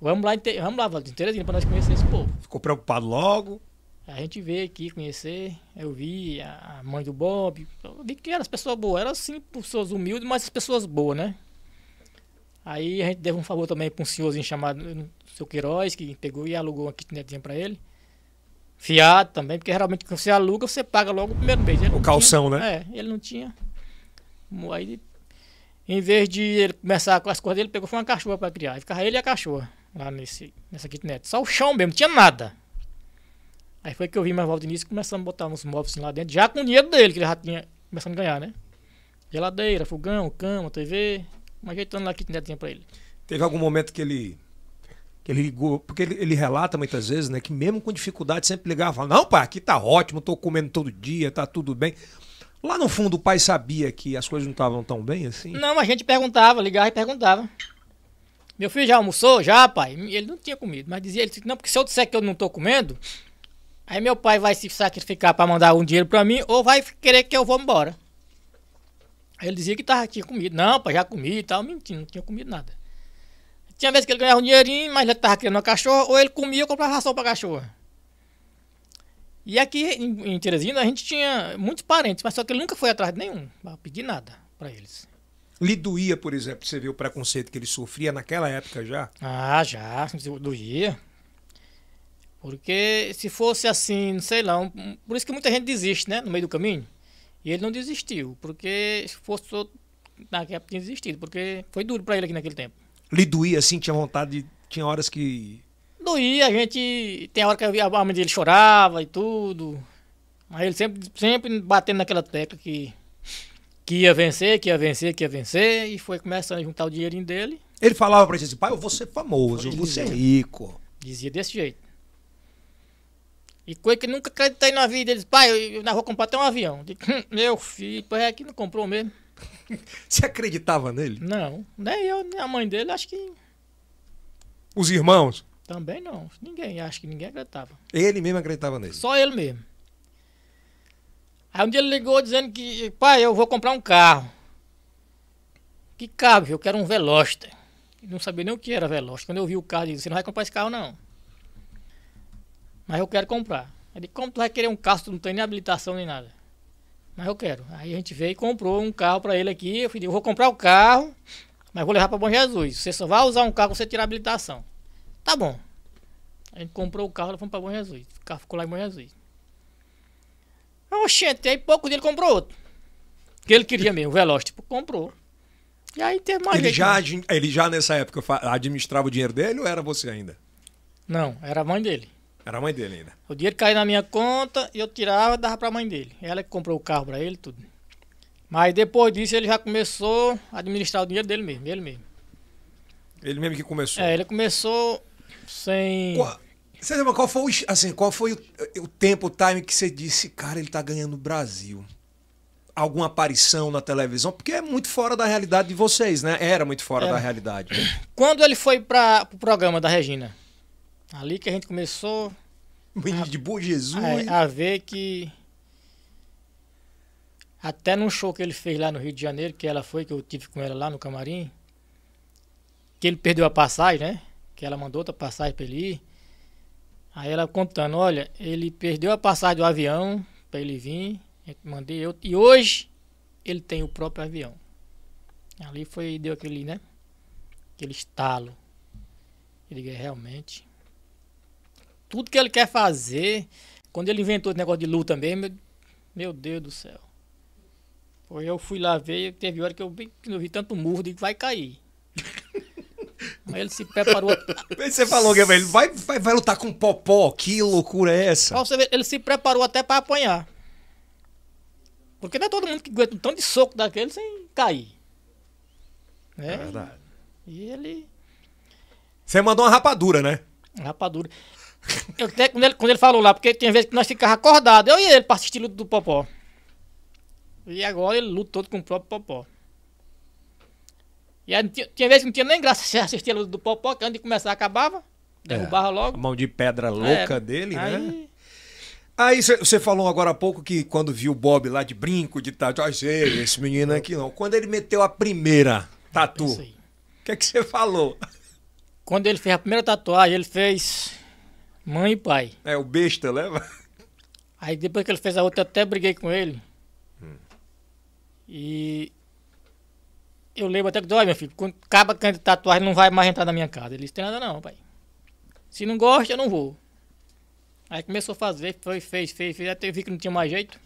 Speaker 3: Vamos lá, vamos lá, Valdir, Teresina, pra nós conhecer esse povo. Ficou preocupado logo? A gente veio aqui conhecer, eu vi a, mãe do Bob. Eu vi que eram as pessoas boas, eram sim pessoas humildes, mas as pessoas boas, né? Aí a gente deu um favor também pra um senhorzinho chamado seu Queiroz, que pegou e alugou uma kitnetzinha pra ele. Fiado também, porque geralmente quando você aluga, você paga logo o primeiro mês. o calção, tinha, né? É, ele não tinha. Aí, em vez de ele começar com as coisas dele, pegou foi uma cachorra para criar. Aí ficava ele e a cachorra lá nesse, nessa kitnet. Só o chão mesmo, não tinha nada. Aí foi que eu vi mais Valdo Início começando a botar uns móveis assim lá dentro, já com o dinheiro dele, que ele já tinha começando a ganhar, né? Geladeira, fogão, cama, TV, mas ajeitando lá a tinha pra ele.
Speaker 1: Teve algum momento que ele que ele ligou, porque ele, ele, relata muitas vezes, né, que mesmo com dificuldade sempre ligava, falava, não, pai aqui tá ótimo, tô comendo todo dia, tá tudo bem. Lá no fundo, o pai sabia que as coisas não estavam tão bem assim?
Speaker 3: Não, a gente perguntava, ligava e perguntava. Meu filho já almoçou? Já, pai. Ele não tinha comido, mas dizia, ele não, porque se eu disser que eu não estou comendo, aí meu pai vai se sacrificar para mandar um dinheiro para mim ou vai querer que eu vou embora. Aí ele dizia que tava, tinha comido. Não, pai, já comi e tal. Mentira, não tinha comido nada. Tinha vezes que ele ganhava um dinheirinho, mas ele tava criando uma cachorra, ou ele comia e comprava ração pra cachorra. E aqui em, Teresina a gente tinha muitos parentes, mas só que ele nunca foi atrás de nenhum, para pedir nada para eles.
Speaker 1: Lhe doía, por exemplo, você viu o preconceito que ele sofria naquela época já? Ah, já, doía. Porque
Speaker 3: se fosse assim, não sei lá, um, por isso que muita gente desiste, né, no meio do caminho. E ele não desistiu, porque se fosse outro, naquela época tinha desistido, porque foi duro para ele aqui naquele tempo.
Speaker 1: Lhe doía assim, tinha vontade, tinha horas que
Speaker 3: Doía, a gente. Tem hora que a mãe dele chorava e tudo. Mas ele sempre, sempre batendo naquela tecla que, que ia vencer, que ia vencer, que ia vencer. E foi começando a juntar o dinheirinho dele.
Speaker 1: Ele falava pra gente assim, pai, eu vou ser famoso, eu vou ser rico.
Speaker 3: Dizia desse jeito. E coisa que nunca acreditei na vida. Ele disse, pai, eu, eu vou comprar até um avião. Eu hum, meu filho, pai, é que não comprou mesmo. Você
Speaker 1: acreditava nele?
Speaker 3: Não, nem eu, nem a mãe dele, acho que.
Speaker 1: Os irmãos?
Speaker 3: Também não. Ninguém. Acho que ninguém acreditava.
Speaker 1: Ele mesmo acreditava nele?
Speaker 3: Só ele mesmo. Aí um dia ele ligou dizendo que, pai, eu vou comprar um carro. Que carro? Eu quero um Veloster. Não sabia nem o que era Veloster. Quando eu vi o carro, ele disse, você não vai comprar esse carro, não. Mas eu quero comprar. Ele, como tu vai querer um carro, tu não tem nem habilitação nem nada. Mas eu quero. Aí a gente veio e comprou um carro para ele aqui. Eu falei, eu vou comprar o carro, mas vou levar para Bom Jesus. Você só vai usar um carro se você tirar a habilitação. Tá bom. A gente comprou o carro, e fomos pra Bom Jesus. O carro ficou lá em Bom Jesus. Ah, oxente, aí pouco dele comprou outro.
Speaker 1: Que ele queria mesmo, o Veloz, tipo,
Speaker 3: comprou. E aí tem mais ele já, né?
Speaker 1: ele já nessa época administrava o dinheiro dele ou era você ainda?
Speaker 3: Não, era a mãe dele.
Speaker 1: Era a mãe dele ainda.
Speaker 3: O dinheiro caía na minha conta, eu tirava e dava pra mãe dele. Ela que comprou o carro pra ele, tudo. Mas depois disso ele já começou a administrar o dinheiro dele mesmo, ele mesmo.
Speaker 1: Ele mesmo que começou? É, ele começou sem. Qual, você lembra qual foi, assim, qual foi o, eh, o tempo, o time que você disse, cara, ele tá ganhando o Brasil? Alguma aparição na televisão? Porque é muito fora da realidade de vocês, né? Era muito fora é. da realidade.
Speaker 3: Quando ele foi para o pro programa da Regina? Ali que a gente começou.
Speaker 1: Menino de boa Jesus. A, é, a
Speaker 3: ver que. Até num show que ele fez lá no Rio de Janeiro, que ela foi, que eu tive com ela lá no camarim, que ele perdeu a passagem, né? que ela mandou outra passagem para ele ir. Aí ela contando, olha, ele perdeu a passagem do avião para ele vir, mandei eu, e hoje ele tem o próprio avião. Ali foi, deu aquele, né, aquele estalo. Ele é realmente, tudo que ele quer fazer, quando ele inventou esse negócio de luta também, meu, meu Deus do céu. Foi eu fui lá ver, teve hora que eu que não vi tanto murro, que vai cair. Mas ele se preparou. Você falou, é ele
Speaker 1: vai, vai, vai lutar com popó, que loucura é essa?
Speaker 3: você ele se preparou até para apanhar. Porque não é todo mundo que aguenta um tanto de soco daquele sem cair. Né? É verdade. E ele.
Speaker 1: Você mandou uma rapadura, né?
Speaker 3: Rapadura. Eu até, quando, ele, quando ele falou lá, porque tinha vezes que nós ficávamos acordados, eu e ele, pra assistir luta do Popó. E agora ele luta todo com o próprio Popó. E aí, tinha, tinha vezes que não tinha nem graça assistir a luta do Popó, que antes de começar acabava,
Speaker 1: derrubava é, logo. A mão de pedra louca é, dele, aí... né? Aí você falou agora há pouco que quando viu o Bob lá de brinco, de tatu, esse menino aqui não. Quando ele meteu a primeira tatu, o que é que você falou?
Speaker 3: Quando ele fez a primeira
Speaker 1: tatuagem, ele fez mãe e pai. É, o besta, leva. Né?
Speaker 3: Aí depois que ele fez a outra, eu até briguei com ele. Hum. E eu lembro até que dói, meu filho. Quando acaba canto de tatuagem, não vai mais entrar na minha casa. Ele disse: tem nada não, pai. Se não gosta, eu não vou. Aí começou a fazer, foi, fez, fez, fez. Até eu vi que não tinha mais jeito.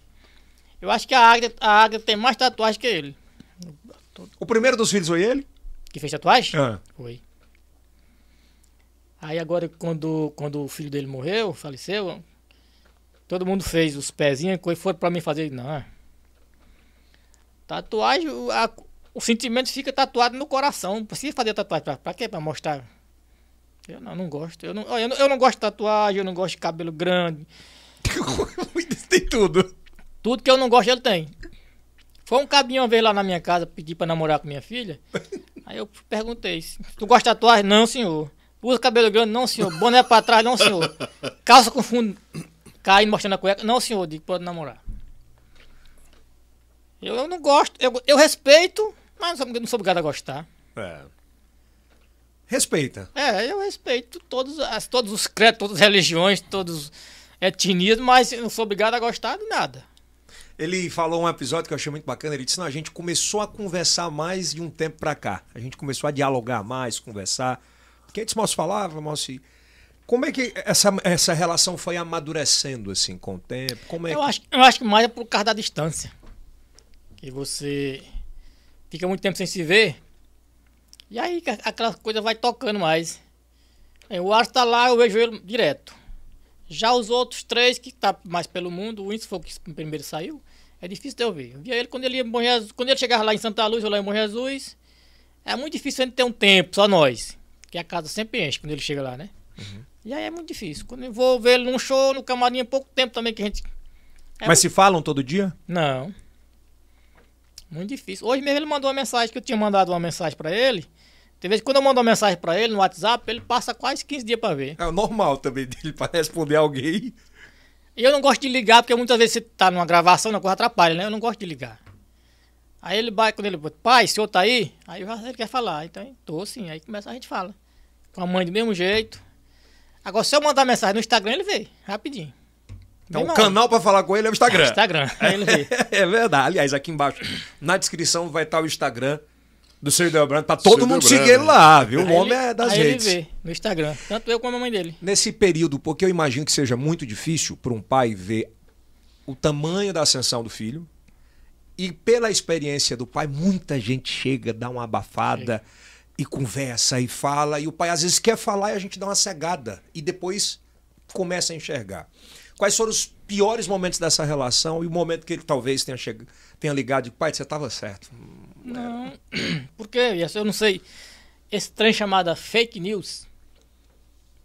Speaker 3: Eu acho que a Águia, a Águia tem mais tatuagem que ele.
Speaker 1: O primeiro dos filhos foi ele? Que fez tatuagem? Ah.
Speaker 3: Foi. Aí agora, quando, quando o filho dele morreu, faleceu, todo mundo fez os pezinhos, e foi pra mim fazer. Não. Tatuagem, a, o sentimento fica tatuado no coração. Não precisa fazer tatuagem. Pra, pra quê? Pra mostrar. Eu não, não gosto. Eu não, eu não, eu, não, gosto de tatuagem, eu não gosto de cabelo grande. tem tudo. Tudo que eu não gosto, ele tem. Foi um cabinho ver lá na minha casa pedir pra namorar com minha filha. Aí eu perguntei: Tu gosta de tatuagem? Não, senhor. Usa cabelo grande? Não, senhor. Boné pra trás? Não, senhor. Calça com fundo caindo, mostrando a cueca? Não, senhor. Digo: Pode namorar. Eu, eu não gosto. Eu, eu respeito mas não sou, não sou obrigado a gostar.
Speaker 1: É. Respeita.
Speaker 3: É, eu respeito todos, as, todos os credos, todas as religiões, todos
Speaker 1: etnias, mas não sou obrigado a gostar de nada. Ele falou um episódio que eu achei muito bacana. Ele disse: Não, a gente começou a conversar mais de um tempo pra cá. A gente começou a dialogar mais, conversar. Porque antes mal se falava, mal se. Como é que essa, essa relação foi amadurecendo assim com o tempo? Como é eu, que... acho,
Speaker 3: eu acho que mais é por causa da distância.
Speaker 1: Que você fica muito tempo sem se ver.
Speaker 3: E aí aquela coisa vai tocando mais. O Ars tá lá, eu vejo ele direto. Já os outros três que tá mais pelo mundo, o Winston foi o que primeiro saiu, é difícil de eu ver. Eu via ele quando ele ia em Bom Jesus, quando ele chegava lá em Santa Luz ou lá em Bom Jesus, é muito difícil a gente ter um tempo, só nós. Que a casa sempre enche quando ele chega lá, né? Uhum. E aí é muito difícil. Quando eu vou ver ele num show, no camarim, é pouco tempo também que a gente.
Speaker 1: É Mas muito... se falam todo dia? Não.
Speaker 3: Muito difícil. Hoje mesmo ele mandou uma mensagem que eu tinha mandado uma mensagem para ele. Tem vezes que quando eu mando uma mensagem para ele no WhatsApp, ele passa quase 15 dias para ver. É o normal também dele para responder alguém. E eu não gosto de ligar, porque muitas vezes você tá numa gravação, na coisa atrapalha, né? Eu não gosto de ligar. Aí ele vai, quando ele pai, o senhor tá aí? Aí ele quer falar. Então, tô sim. Aí começa a gente fala. Com a mãe do mesmo jeito. Agora, se eu mandar mensagem no Instagram, ele vê, rapidinho.
Speaker 1: Então, o canal para falar com ele é o Instagram. É, Instagram. É, é, verdade. Aliás, aqui embaixo, na descrição, vai estar o Instagram do Sr. Delbrando para todo mundo seguir ele lá, viu? O Aí nome ele- é das aí redes. ele vê no Instagram, tanto eu como a mãe dele. Nesse período, porque eu imagino que seja muito difícil para um pai ver o tamanho da ascensão do filho. E pela experiência do pai, muita gente chega, dá uma abafada e conversa e fala. E o pai às vezes quer falar e a gente dá uma cegada. E depois começa a enxergar. Quais foram os piores momentos dessa relação e o momento que ele talvez tenha, tenha ligado e pai, você estava certo?
Speaker 3: Não, quê? eu não sei. Esse trem chamado fake news,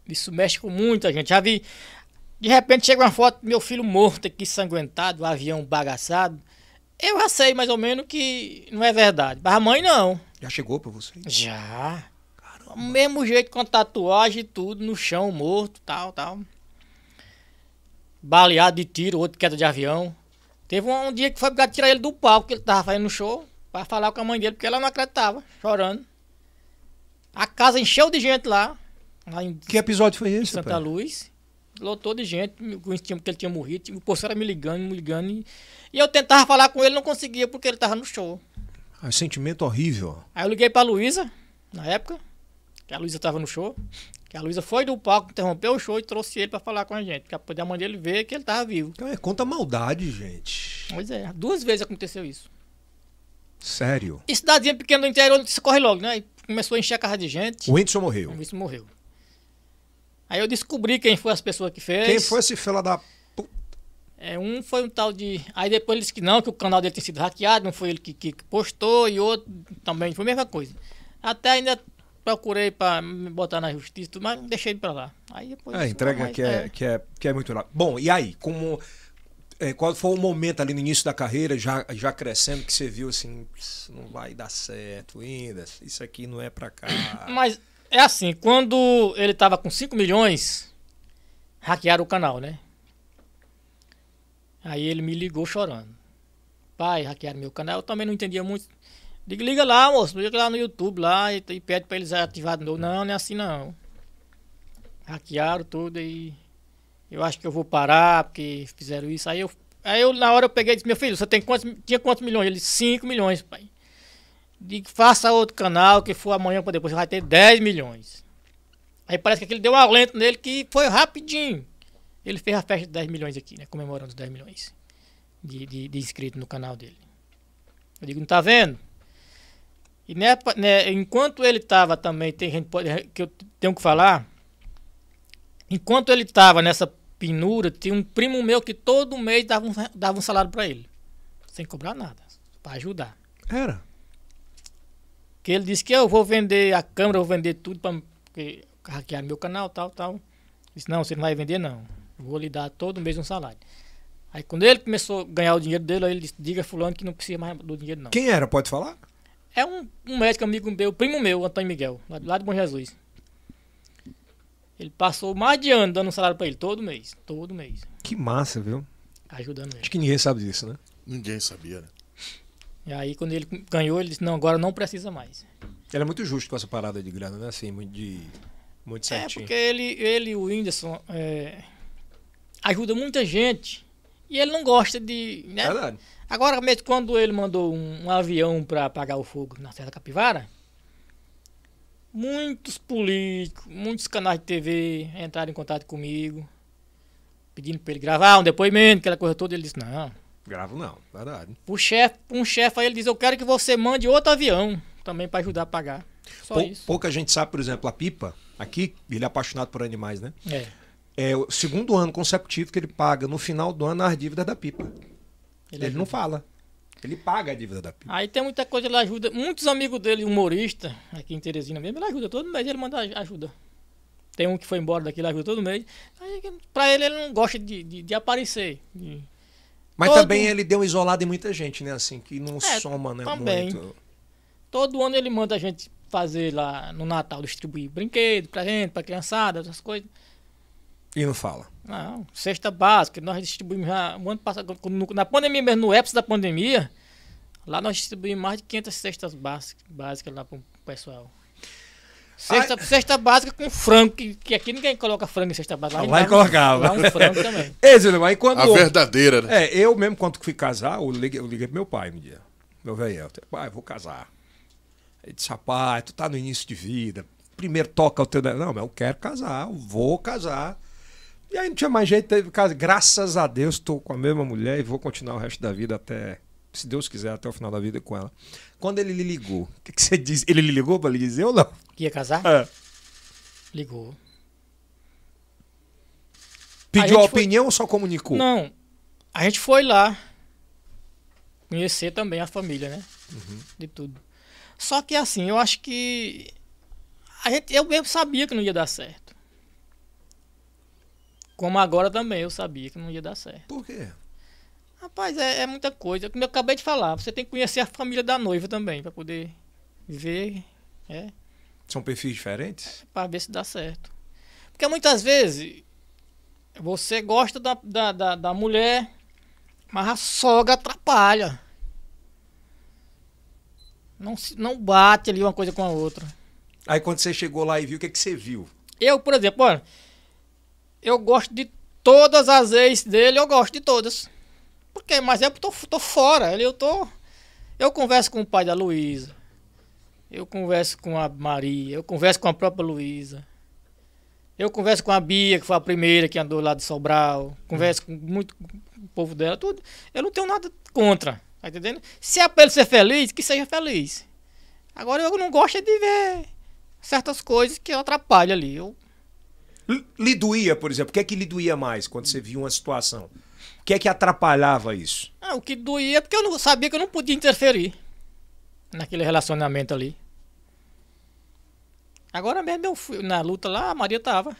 Speaker 3: isso mexe com muita gente. Já vi, de repente chega uma foto do meu filho morto aqui, sanguentado, o um avião bagaçado. Eu já sei mais ou menos que não é verdade. Mas a mãe não.
Speaker 1: Já chegou para você?
Speaker 3: Já. Caramba. O mesmo jeito com tatuagem e tudo, no chão, morto, tal, tal baleado de tiro, outro queda de avião. Teve um, um dia que foi a tirar ele do palco que ele tava fazendo show, para falar com a mãe dele, porque ela não acreditava, chorando. A casa encheu de gente lá.
Speaker 1: lá em, que episódio foi esse? Santa pai?
Speaker 3: Luz. Lotou de gente, conheciam que ele tinha morrido. O poço era me ligando, me ligando. E, e eu tentava falar com ele, não conseguia, porque ele tava no show.
Speaker 1: Ah, sentimento horrível.
Speaker 3: Aí eu liguei pra Luísa, na época, que a Luísa tava no show. Que a Luísa foi do palco, interrompeu o show e trouxe ele para falar com a gente, Porque poder a mãe dele ver que ele tava vivo. Então é conta maldade, gente. Pois é, duas vezes aconteceu isso. Sério? E cidadezinha pequena do interior se corre logo, né? E começou a encher a casa de gente. O Whindersson morreu. O Whindersson morreu. Aí eu descobri quem foi as pessoas que fez. Quem foi esse fela da é, um foi um tal de. Aí depois ele disse que não, que o canal dele tinha sido hackeado, não foi ele que, que postou, e outro também foi a mesma coisa. Até ainda procurei para me botar na justiça, mas deixei para lá. Aí depois. É, entrega mais, que, é, é,
Speaker 1: Que, é, que é muito lá. Bom, e aí, como. É, qual foi o momento ali no início da carreira, já, já crescendo, que você viu assim, não vai dar certo ainda, isso aqui não é para cá. Mas
Speaker 3: é assim, quando ele estava com 5 milhões, hackearam o canal, né? Aí ele me ligou chorando. Pai, hackearam meu canal. Eu também não entendia muito, Digo, liga lá, moço, liga lá no YouTube lá e, e pede pra eles ativar de novo. Não, não é assim não. Hackearam tudo e eu acho que eu vou parar porque fizeram isso. Aí eu, aí eu na hora eu peguei e disse, meu filho, você tem quantos, tinha quantos milhões? Ele, 5 milhões, pai. Digo, faça outro canal que for amanhã pra depois, você vai ter 10 milhões. Aí parece que aquele deu um alento nele que foi rapidinho. Ele fez a festa de 10 milhões aqui, né? Comemorando os 10 milhões de, de, de inscritos no canal dele. Eu digo, não tá vendo? E né, né, enquanto ele estava também, tem gente pode, que eu tenho que falar, enquanto ele estava nessa penura, tinha um primo meu que todo mês dava um, dava um salário para ele, sem cobrar nada, para ajudar. Era? Que ele disse que eu vou vender a câmera, vou vender tudo para hackear meu canal, tal, tal. Eu disse, não, você não vai vender não, vou lhe dar todo mês um salário. Aí quando ele começou a ganhar o dinheiro dele, ele disse, diga fulano que não precisa mais do dinheiro não. Quem era, pode falar? É um, um médico amigo meu, primo meu, Antônio Miguel, lá de Bom Jesus. Ele passou mais de ano dando um salário para ele, todo mês. Todo mês.
Speaker 1: Que massa, viu? Ajudando ele. Acho que ninguém sabe disso, né? Ninguém sabia, né?
Speaker 3: E aí, quando ele ganhou, ele disse: Não, agora não precisa mais.
Speaker 1: Ele é muito justo com essa parada de grana, né? Assim, muito, de, muito é, certinho. É, porque
Speaker 3: ele, ele o Whindersson, é, ajuda muita gente. E ele não gosta de. Né? Verdade. Agora mesmo, quando ele mandou um, um avião para apagar o fogo na Serra Capivara, muitos políticos, muitos canais de TV entraram em contato comigo, pedindo para ele gravar um depoimento, aquela coisa toda. Ele disse: Não.
Speaker 1: Gravo não, verdade.
Speaker 3: O chefe, um chefe aí, ele diz: Eu quero que você mande outro avião também para ajudar a pagar. Só Pou, isso.
Speaker 1: Pouca gente sabe, por exemplo, a Pipa, aqui, ele é apaixonado por animais, né? É. É o segundo ano consecutivo que ele paga no final do ano as dívidas da Pipa. Ele, ele não fala. Ele paga a dívida da PIB.
Speaker 3: Aí tem muita coisa, ele ajuda. Muitos amigos dele, humorista, aqui em Teresina mesmo, ele ajuda todo mês, ele manda ajuda.
Speaker 1: Tem um que foi embora daqui, ele ajuda todo mês.
Speaker 3: Aí, pra ele, ele não gosta de, de, de aparecer. De... Mas todo... também
Speaker 1: ele deu isolado em muita gente, né? Assim, que não é, soma, né? Também. Muito.
Speaker 3: Todo ano ele manda a gente fazer lá no Natal, distribuir brinquedo pra gente, pra criançada, essas coisas. E não fala. Não, cesta básica, nós distribuímos já, um ano passado, na pandemia mesmo, no EPS da pandemia, lá nós distribuímos mais de 500 cestas básicas, básicas lá o pessoal. Cesta, cesta básica com frango, que, que aqui ninguém coloca frango em cesta básica. Ah, lá, lá colocava. Lá
Speaker 1: um frango também. é, quando... A verdadeira, né? É, eu mesmo, quando fui casar, eu liguei, eu liguei pro meu pai um dia. Meu velho Pai, vou casar. Ele disse, rapaz, tu tá no início de vida. Primeiro toca o teu... Não, mas eu quero casar, eu vou casar. E aí não tinha mais jeito, teve, casa. graças a Deus estou com a mesma mulher e vou continuar o resto da vida até, se Deus quiser, até o final da vida com ela. Quando ele lhe ligou, o que, que, você disse Ele lhe ligou para lhe dizer ou não?
Speaker 3: Que ia casar? É. Ligou.
Speaker 1: Pediu a, a opinião
Speaker 3: foi... ou só comunicou? Não, a gente foi lá conhecer também a família, né? Uhum. De tudo. Só que assim, eu acho que a gente, eu mesmo sabia que não ia dar certo. Como agora também, eu sabia que não ia dar certo. Por quê? Rapaz, é, é muita coisa. Como eu acabei de falar, você tem que conhecer a família da noiva também, para poder ver. É.
Speaker 1: São perfis diferentes?
Speaker 3: É, para ver se dá certo. Porque muitas vezes você gosta da, da, da, da mulher, mas a sogra atrapalha. Não, não bate ali uma coisa com a outra.
Speaker 1: Aí quando você chegou lá e viu, o que, é que você viu?
Speaker 3: Eu, por exemplo, olha. Eu gosto de todas as ex dele, eu gosto de todas. Porque, mas eu tô, tô fora, eu tô... Eu converso com o pai da Luísa. Eu converso com a Maria, eu converso com a própria Luísa. Eu converso com a Bia, que foi a primeira que andou lá de Sobral. Converso com muito com o povo dela, tudo. Eu não tenho nada contra, tá entendendo? Se é pra ele
Speaker 1: ser feliz, que seja feliz. Agora eu não gosto é de ver certas coisas que atrapalham ali. Eu lhe doía, por exemplo? O que é que lhe doía mais quando você via uma situação? O que é que atrapalhava isso?
Speaker 3: Ah, o que doía é porque eu não sabia que eu não podia interferir
Speaker 1: naquele relacionamento ali.
Speaker 3: Agora mesmo eu fui na luta lá, a Maria tava.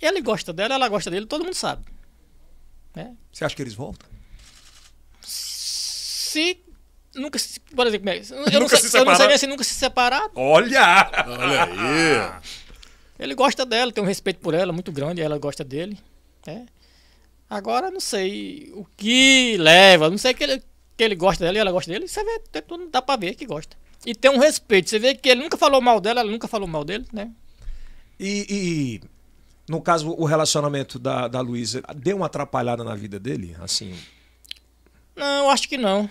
Speaker 3: Ele gosta dela, ela gosta dele, todo mundo sabe. Né?
Speaker 1: Você acha que eles voltam?
Speaker 3: Se nunca se. Por exemplo, eu, nunca não, se eu não se nunca se separaram. Olha!
Speaker 1: Olha
Speaker 2: aí!
Speaker 3: Ele gosta dela, tem um respeito por ela muito grande, ela gosta dele. Né? Agora, não sei o que leva, não sei que ele, que ele gosta dela e ela gosta dele. Você vê, dá pra ver que gosta. E tem um respeito. Você vê que ele nunca falou mal dela, ela nunca falou
Speaker 1: mal dele, né? E, e no caso, o relacionamento da, da Luísa deu uma atrapalhada na vida dele? Assim.
Speaker 3: Não, acho que não.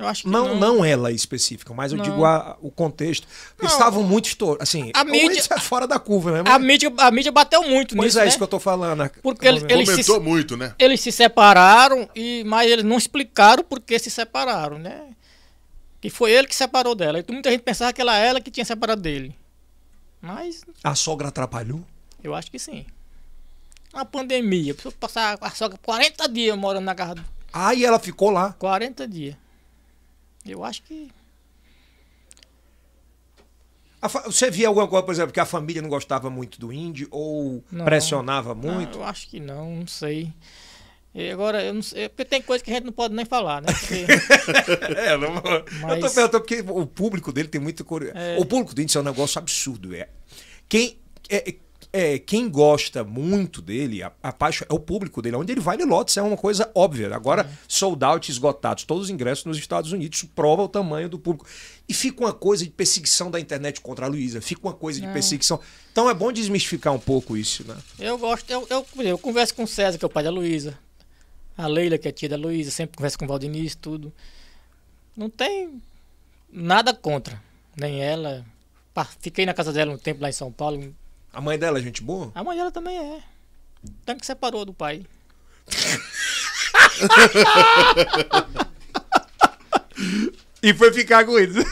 Speaker 1: Eu acho não, não, não. ela específica, mas eu não. digo a, o contexto. Eles estavam muito estourados.
Speaker 2: Assim,
Speaker 3: a mídia
Speaker 1: é fora da curva, né? A, mídia, a mídia bateu muito pois nisso. Pois é, né? isso que eu tô falando. Né?
Speaker 3: Porque eles, eles Comentou se, muito, né? Eles se separaram, e, mas eles não explicaram por que se separaram, né? Que foi ele que separou dela. E muita gente pensava que ela era é ela que tinha separado dele. Mas.
Speaker 1: A sogra atrapalhou?
Speaker 3: Eu acho que sim. A pandemia, a passar a sogra 40 dias morando na casa. Ah, e ela ficou lá? 40 dias.
Speaker 1: Eu acho que. Fa... Você via alguma coisa, por exemplo, que a família não gostava muito do indie ou não, pressionava muito?
Speaker 3: Não, eu acho que não, não sei. E agora, eu não sei, é porque tem coisa que a gente não pode nem falar, né? Porque... é,
Speaker 1: não, Mas... Eu tô perguntando porque o público dele tem muita curiosidade. É... O público do índio é um negócio absurdo. É. Quem, é, é, quem gosta muito dele, a, a paixão, é o público dele. Onde ele vai, ele lota. Isso é uma coisa óbvia. Agora, uhum. sold out, esgotados, todos os ingressos nos Estados Unidos. Isso prova o tamanho do público. E fica uma coisa de perseguição da internet contra a Luísa. Fica uma coisa de é. perseguição. Então é bom desmistificar um pouco isso, né?
Speaker 3: Eu gosto. Eu, eu, eu converso com o César, que é o pai da Luísa. A Leila, que é tia da Luísa. Sempre converso com o Valdiniz, tudo. Não tem nada contra. Nem ela. Fiquei na casa dela um tempo lá em São Paulo
Speaker 1: a mãe dela é gente
Speaker 3: boa? A mãe dela também é. Tanto que separou
Speaker 1: do pai. e foi ficar com ele.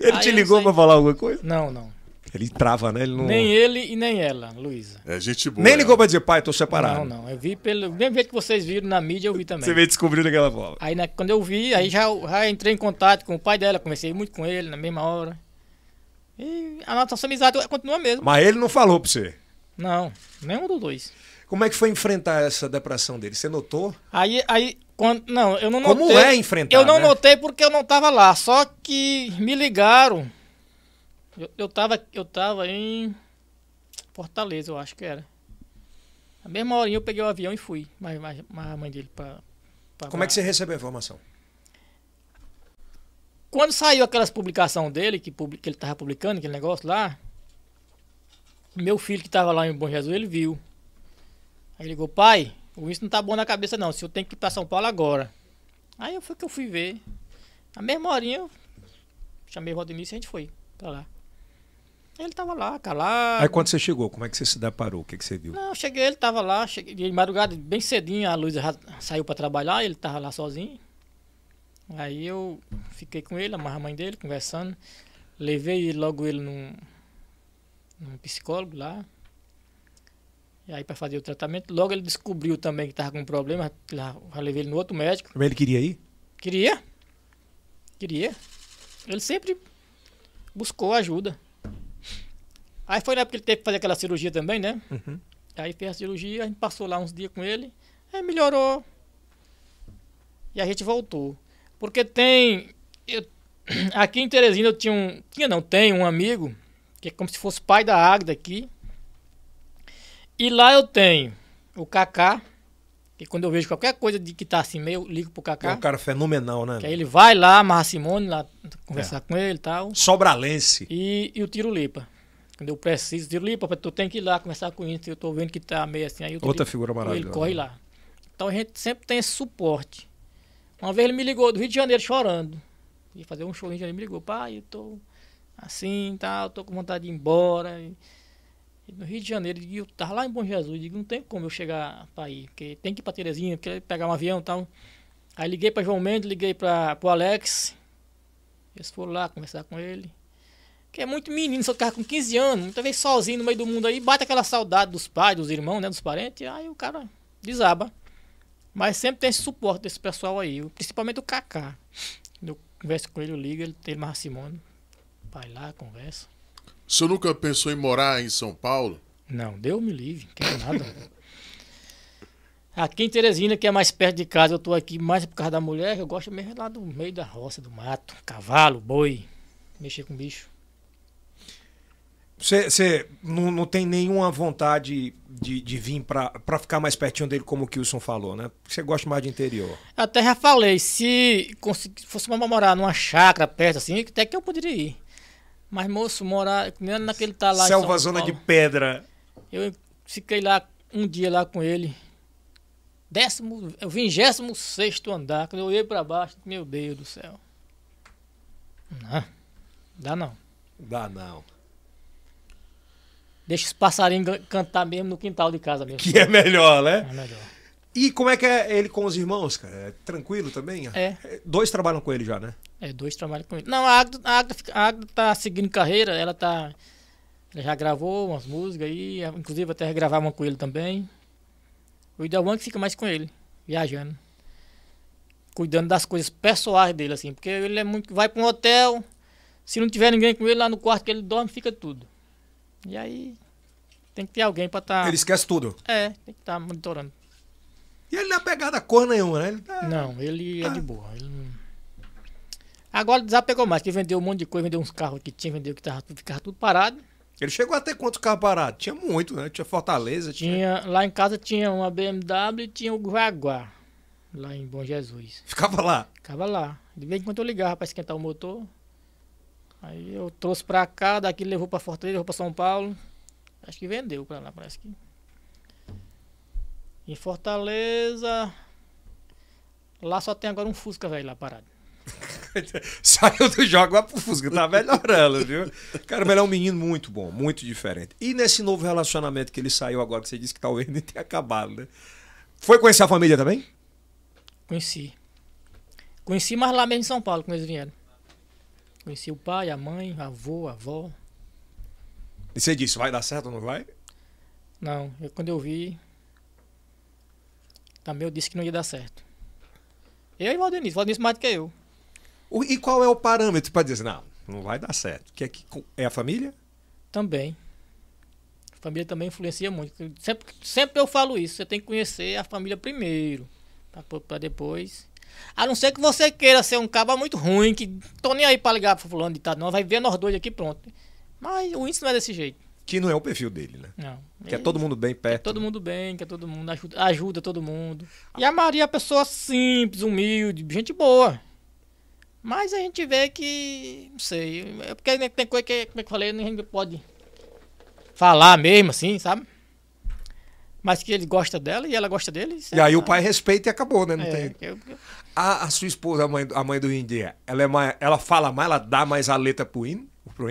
Speaker 1: Ele Aí te ligou pra falar alguma coisa? Não, não. Ele trava, né? Ele não... Nem
Speaker 3: ele e nem ela, Luísa.
Speaker 1: É gente boa. Nem é. ligou ela. pra dizer, pai, tô separado. Não, não.
Speaker 3: Eu vi pelo. Mesmo jeito que vocês viram na mídia, eu vi também. Você veio
Speaker 1: descobrir aquela forma.
Speaker 3: Aí né, quando eu vi, aí já, já entrei em contato com o pai dela, conversei muito com ele na mesma hora. E a nossa amizade continua mesmo.
Speaker 1: Mas ele não falou pra você? Não, nenhum dos dois. Como é que foi enfrentar essa depressão dele? Você notou?
Speaker 3: Aí, aí quando, não, eu não Como notei. Como é enfrentar? Eu não né? notei porque eu não tava lá. Só que me ligaram. Eu, eu, tava, eu tava em Fortaleza, eu acho que era. Na mesma horinha eu peguei o avião e fui. Mas, mas, mas a mãe dele pra, pra Como pra... é que você
Speaker 1: recebeu a informação?
Speaker 3: quando saiu aquelas publicação dele, que, public, que ele tava publicando, aquele negócio lá, meu filho que tava lá em Bom Jesus, ele viu. Aí ele ligou, pai, o isso não tá bom na cabeça não, se eu tenho que ir pra São Paulo agora. Aí eu fui que eu fui ver. Na mesma horinha eu chamei o Valdemir e a gente foi
Speaker 1: pra lá. Ele tava lá, calado. Aí quando você chegou, como é que você se deparou? O que, é que você viu? Não,
Speaker 3: eu cheguei, ele tava lá, cheguei de madrugada, bem cedinho, a Luísa saiu pra trabalhar, ele tava lá sozinho. Aí eu fiquei com ele, a mãe dele, conversando. Levei logo ele num, num psicólogo lá. E aí para fazer o tratamento. Logo ele descobriu também que estava com um problema. Lá, levei ele no outro médico.
Speaker 1: Mas ele
Speaker 2: queria ir?
Speaker 3: Queria. Queria. Ele sempre buscou ajuda. Aí foi na época que ele teve que fazer aquela cirurgia também, né? Uhum. Aí fez a cirurgia, a gente passou lá uns dias com ele. Aí melhorou. E a gente voltou. Porque tem. Eu, aqui em Teresina eu tinha um. Tinha não, tem um amigo, que é como se fosse pai da Águeda aqui. E lá eu tenho o Kaká, que quando eu vejo qualquer coisa de que tá assim meio, eu ligo pro Kaká. É um cara
Speaker 1: fenomenal, né? Que aí
Speaker 3: né? ele vai lá, amarra Simone, lá conversar é. com ele e tal. Sobralense. E, e o Tirulipa. Quando eu preciso, Tiro Tirulipa, tu tem que ir lá conversar com ele, eu tô vendo que tá meio assim. Aí Outra figura maravilhosa. Ele corre lá. Então a gente sempre tem esse suporte. Uma vez ele me ligou do Rio de Janeiro chorando. Ia fazer um show em Janeiro, me ligou, pai, eu tô assim e tá, tal, tô com vontade de ir embora. E, e no Rio de Janeiro, eu tava lá em Bom Jesus, eu digo, não tem como eu chegar pra ir, porque tem que ir pra Terezinha, porque pegar um avião e tal. Aí liguei pra João Mendes, liguei pra, pro Alex. Eles foram lá conversar com ele. Que é muito menino, só ficava com 15 anos, muita vez sozinho no meio do mundo aí, bate aquela saudade dos pais, dos irmãos, né, dos parentes, aí o cara desaba. Mas sempre tem esse suporte desse pessoal aí, principalmente o Kaká. Eu converso com ele, eu ligo, ele tem mais Simone. Vai lá,
Speaker 2: conversa. O senhor nunca pensou em morar em São Paulo? Não, Deus me livre, não quero nada.
Speaker 3: aqui em Teresina, que é mais perto de casa, eu tô aqui mais por causa da mulher, eu gosto mesmo lá do meio da roça, do mato, cavalo,
Speaker 1: boi, mexer com bicho. Você não, não tem nenhuma vontade de, de vir para ficar mais pertinho dele, como o Wilson falou, né? Você gosta mais de interior.
Speaker 3: Até já falei, se fosse morar numa chácara perto assim, até que eu poderia ir. Mas, moço, morar. Mesmo naquele tá lá. Selva Zona Paulo, de Pedra. Eu fiquei lá um dia lá com ele. Décimo, é o 26 andar, quando eu olhei para baixo, meu Deus do céu. Não, dá não.
Speaker 1: Dá não.
Speaker 3: Deixa os passarinhos cantar mesmo no quintal de
Speaker 1: casa mesmo. Que é melhor, né? É melhor. E como é que é ele com os irmãos, cara? É tranquilo também? É. é dois trabalham com ele já, né? É, dois trabalham com ele.
Speaker 3: Não, a Agda, a Agda, a Agda tá seguindo carreira, ela tá. Ela já gravou umas músicas aí, inclusive até gravar uma com ele também. O ideal é que fica mais com ele, viajando. Cuidando das coisas pessoais dele, assim, porque ele é muito. Vai pra um hotel, se não tiver ninguém com ele lá no quarto que ele dorme, fica tudo. E aí tem que ter alguém pra estar. Tá... Ele esquece tudo. É, tem que estar tá monitorando.
Speaker 1: E ele não é pegado a cor nenhuma, né? Ele tá... Não, ele é tá. de boa. Ele
Speaker 3: Agora desapegou mais, que vendeu um monte de coisa, vendeu uns carros que tinha, vendeu que tava, ficava tudo parado. Ele
Speaker 1: chegou a ter quantos carros parados? Tinha
Speaker 3: muito, né? Tinha Fortaleza, tinha... tinha... Lá em casa tinha uma BMW e tinha o Jaguar, lá em Bom Jesus. Ficava lá? Ficava lá. De vez em quando eu ligava pra esquentar o motor, Aí eu trouxe pra cá, daqui levou pra Fortaleza, levou pra São Paulo. Acho que vendeu pra lá, parece que. Em Fortaleza. Lá só tem agora um Fusca, velho, lá parado.
Speaker 1: Saiu do jogo lá pro Fusca, tá melhorando, viu? Cara, mas ele é um menino muito bom, muito diferente. E nesse novo relacionamento que ele saiu agora, que você disse que talvez nem tenha acabado, né? Foi conhecer a família também?
Speaker 3: Conheci. Conheci, mas lá mesmo em São Paulo, quando eles vieram. Conheci o pai, a mãe, avô, a avó.
Speaker 1: E você disse, vai dar certo ou não vai?
Speaker 3: Não, eu, quando eu vi, também eu disse que não ia dar certo. Eu e o
Speaker 1: Valdenis o mais do que eu. O, e qual é o parâmetro para dizer, não, não vai dar certo? Que é, que, é a família? Também.
Speaker 3: A família também influencia muito. Sempre, sempre eu falo isso, você tem que conhecer a família primeiro, para depois a não ser que você queira ser um caba muito ruim, que tô nem aí pra ligar pro fulano de tal, não. Vai ver nós dois aqui, pronto.
Speaker 1: Mas o índice não é desse jeito. Que não é o perfil dele, né? Não. Que é todo mundo bem perto. Que
Speaker 3: todo né? mundo bem, que é todo mundo, ajuda, ajuda todo mundo. E a Maria é pessoa simples, humilde, gente boa. Mas a gente vê que, não sei, é porque tem coisa que, como é que eu falei, a gente pode falar mesmo assim, sabe? Mas que ele gosta dela e ela gosta dele. E aí o pai
Speaker 1: respeita e acabou, né? Não é, tem... Eu, eu... A, a, sua esposa, a mãe, a mãe do India, ela, é mais, ela fala mais, ela dá mais a letra pro India? Pro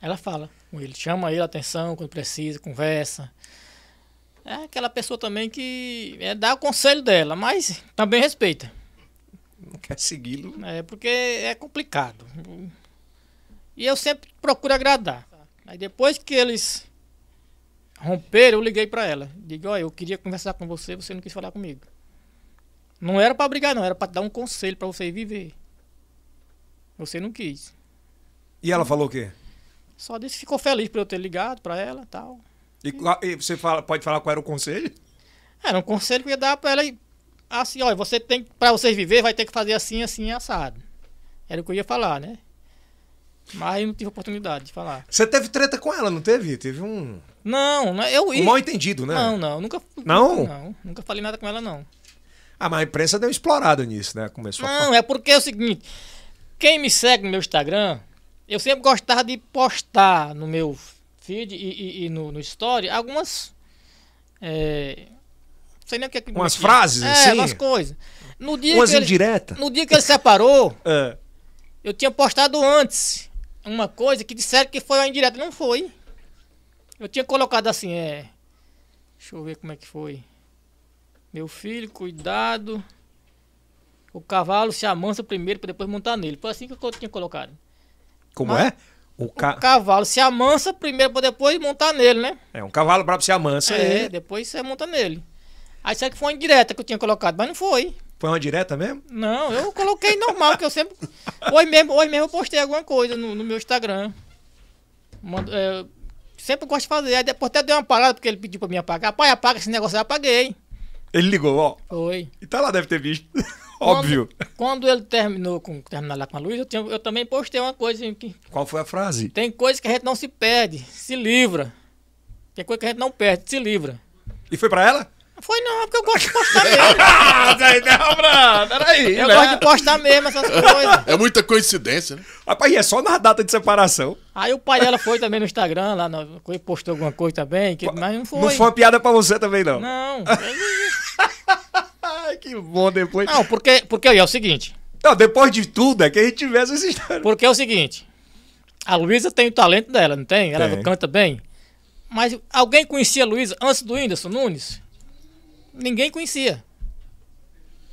Speaker 3: Ela fala com ele, chama ele a atenção quando precisa, conversa. É aquela pessoa também que é, dá o conselho dela, mas também respeita. Não quer segui-lo. É, porque é complicado. E eu sempre procuro agradar. Aí depois que eles romperam, eu liguei para ela. Digo, olha, eu queria conversar com você, você não quis falar comigo. Não era para brigar, não. Era para dar um conselho para você viver. Você não quis.
Speaker 1: E ela falou o quê?
Speaker 3: Só disse ficou feliz por eu ter ligado para ela tal.
Speaker 1: E, e você fala, pode falar qual era o conselho?
Speaker 3: Era um conselho que eu ia dar para ela assim, olha, você tem para vocês viver vai ter que fazer assim, assim, assado. Era o que eu ia falar, né? Mas eu não tive oportunidade de falar.
Speaker 1: Você teve treta com ela, não teve? Teve um.
Speaker 3: Não, eu. Um mal entendido, né? Não, não. Nunca. Não? Nunca, não, nunca falei nada com ela, não.
Speaker 1: Ah, mas a imprensa deu explorado nisso, né? Começou
Speaker 3: Não, a... é porque é o seguinte: quem me segue no meu Instagram, eu sempre gostava de postar no meu feed e, e, e no, no story algumas. É, não sei nem o que é que. Umas frases, é, assim? Umas coisas. No dia umas indiretas. No dia que ele separou, é. eu tinha postado antes uma coisa que disseram que foi uma indireta. Não foi. Eu tinha colocado assim, é. Deixa eu ver como é que foi. Meu filho, cuidado. O cavalo se amansa primeiro para depois montar nele. Foi assim que eu tinha colocado.
Speaker 1: Como Mas, é? O, ca... o,
Speaker 3: cavalo se amansa primeiro para depois montar nele, né?
Speaker 1: É, um cavalo brabo se amansa. É,
Speaker 3: depois você monta nele. Aí será que foi uma indireta que eu tinha colocado, mas não foi.
Speaker 1: Foi uma direta mesmo?
Speaker 3: Não, eu coloquei normal, que eu sempre. Hoje mesmo, hoje mesmo eu postei alguma coisa no, no meu Instagram. Mando, é, sempre gosto de fazer. Aí depois até deu uma parada, porque ele pediu para mim apagar. Pai, apaga esse negócio, eu apaguei. Ele ligou, ó. Foi. E tá lá, deve ter visto. Óbvio. Quando ele terminou com terminar lá com a luz, eu, tinha, eu também postei uma coisa. Que, Qual foi a frase? Tem coisa que a gente não se perde, se livra. Tem coisa que a gente não perde, se livra. E foi
Speaker 1: pra ela? Foi não, é porque eu
Speaker 3: gosto de postar mesmo. ah, não, Brando, peraí. Eu né? gosto de postar mesmo essas coisas.
Speaker 2: É muita coincidência, né? Rapaz, e é só na data de separação.
Speaker 3: Aí o pai dela foi também no Instagram, lá no, postou alguma coisa também, que, mas não foi. Não foi uma
Speaker 1: piada pra você também, não.
Speaker 3: Não. que bom depois. Não, porque, porque aí é o seguinte. Não, depois de tudo é que a gente tivesse essa história. Porque é o seguinte. A Luísa tem o talento dela, não tem? Ela tem. canta bem. Mas alguém conhecia a Luísa antes do Whindersson Nunes? Ninguém conhecia.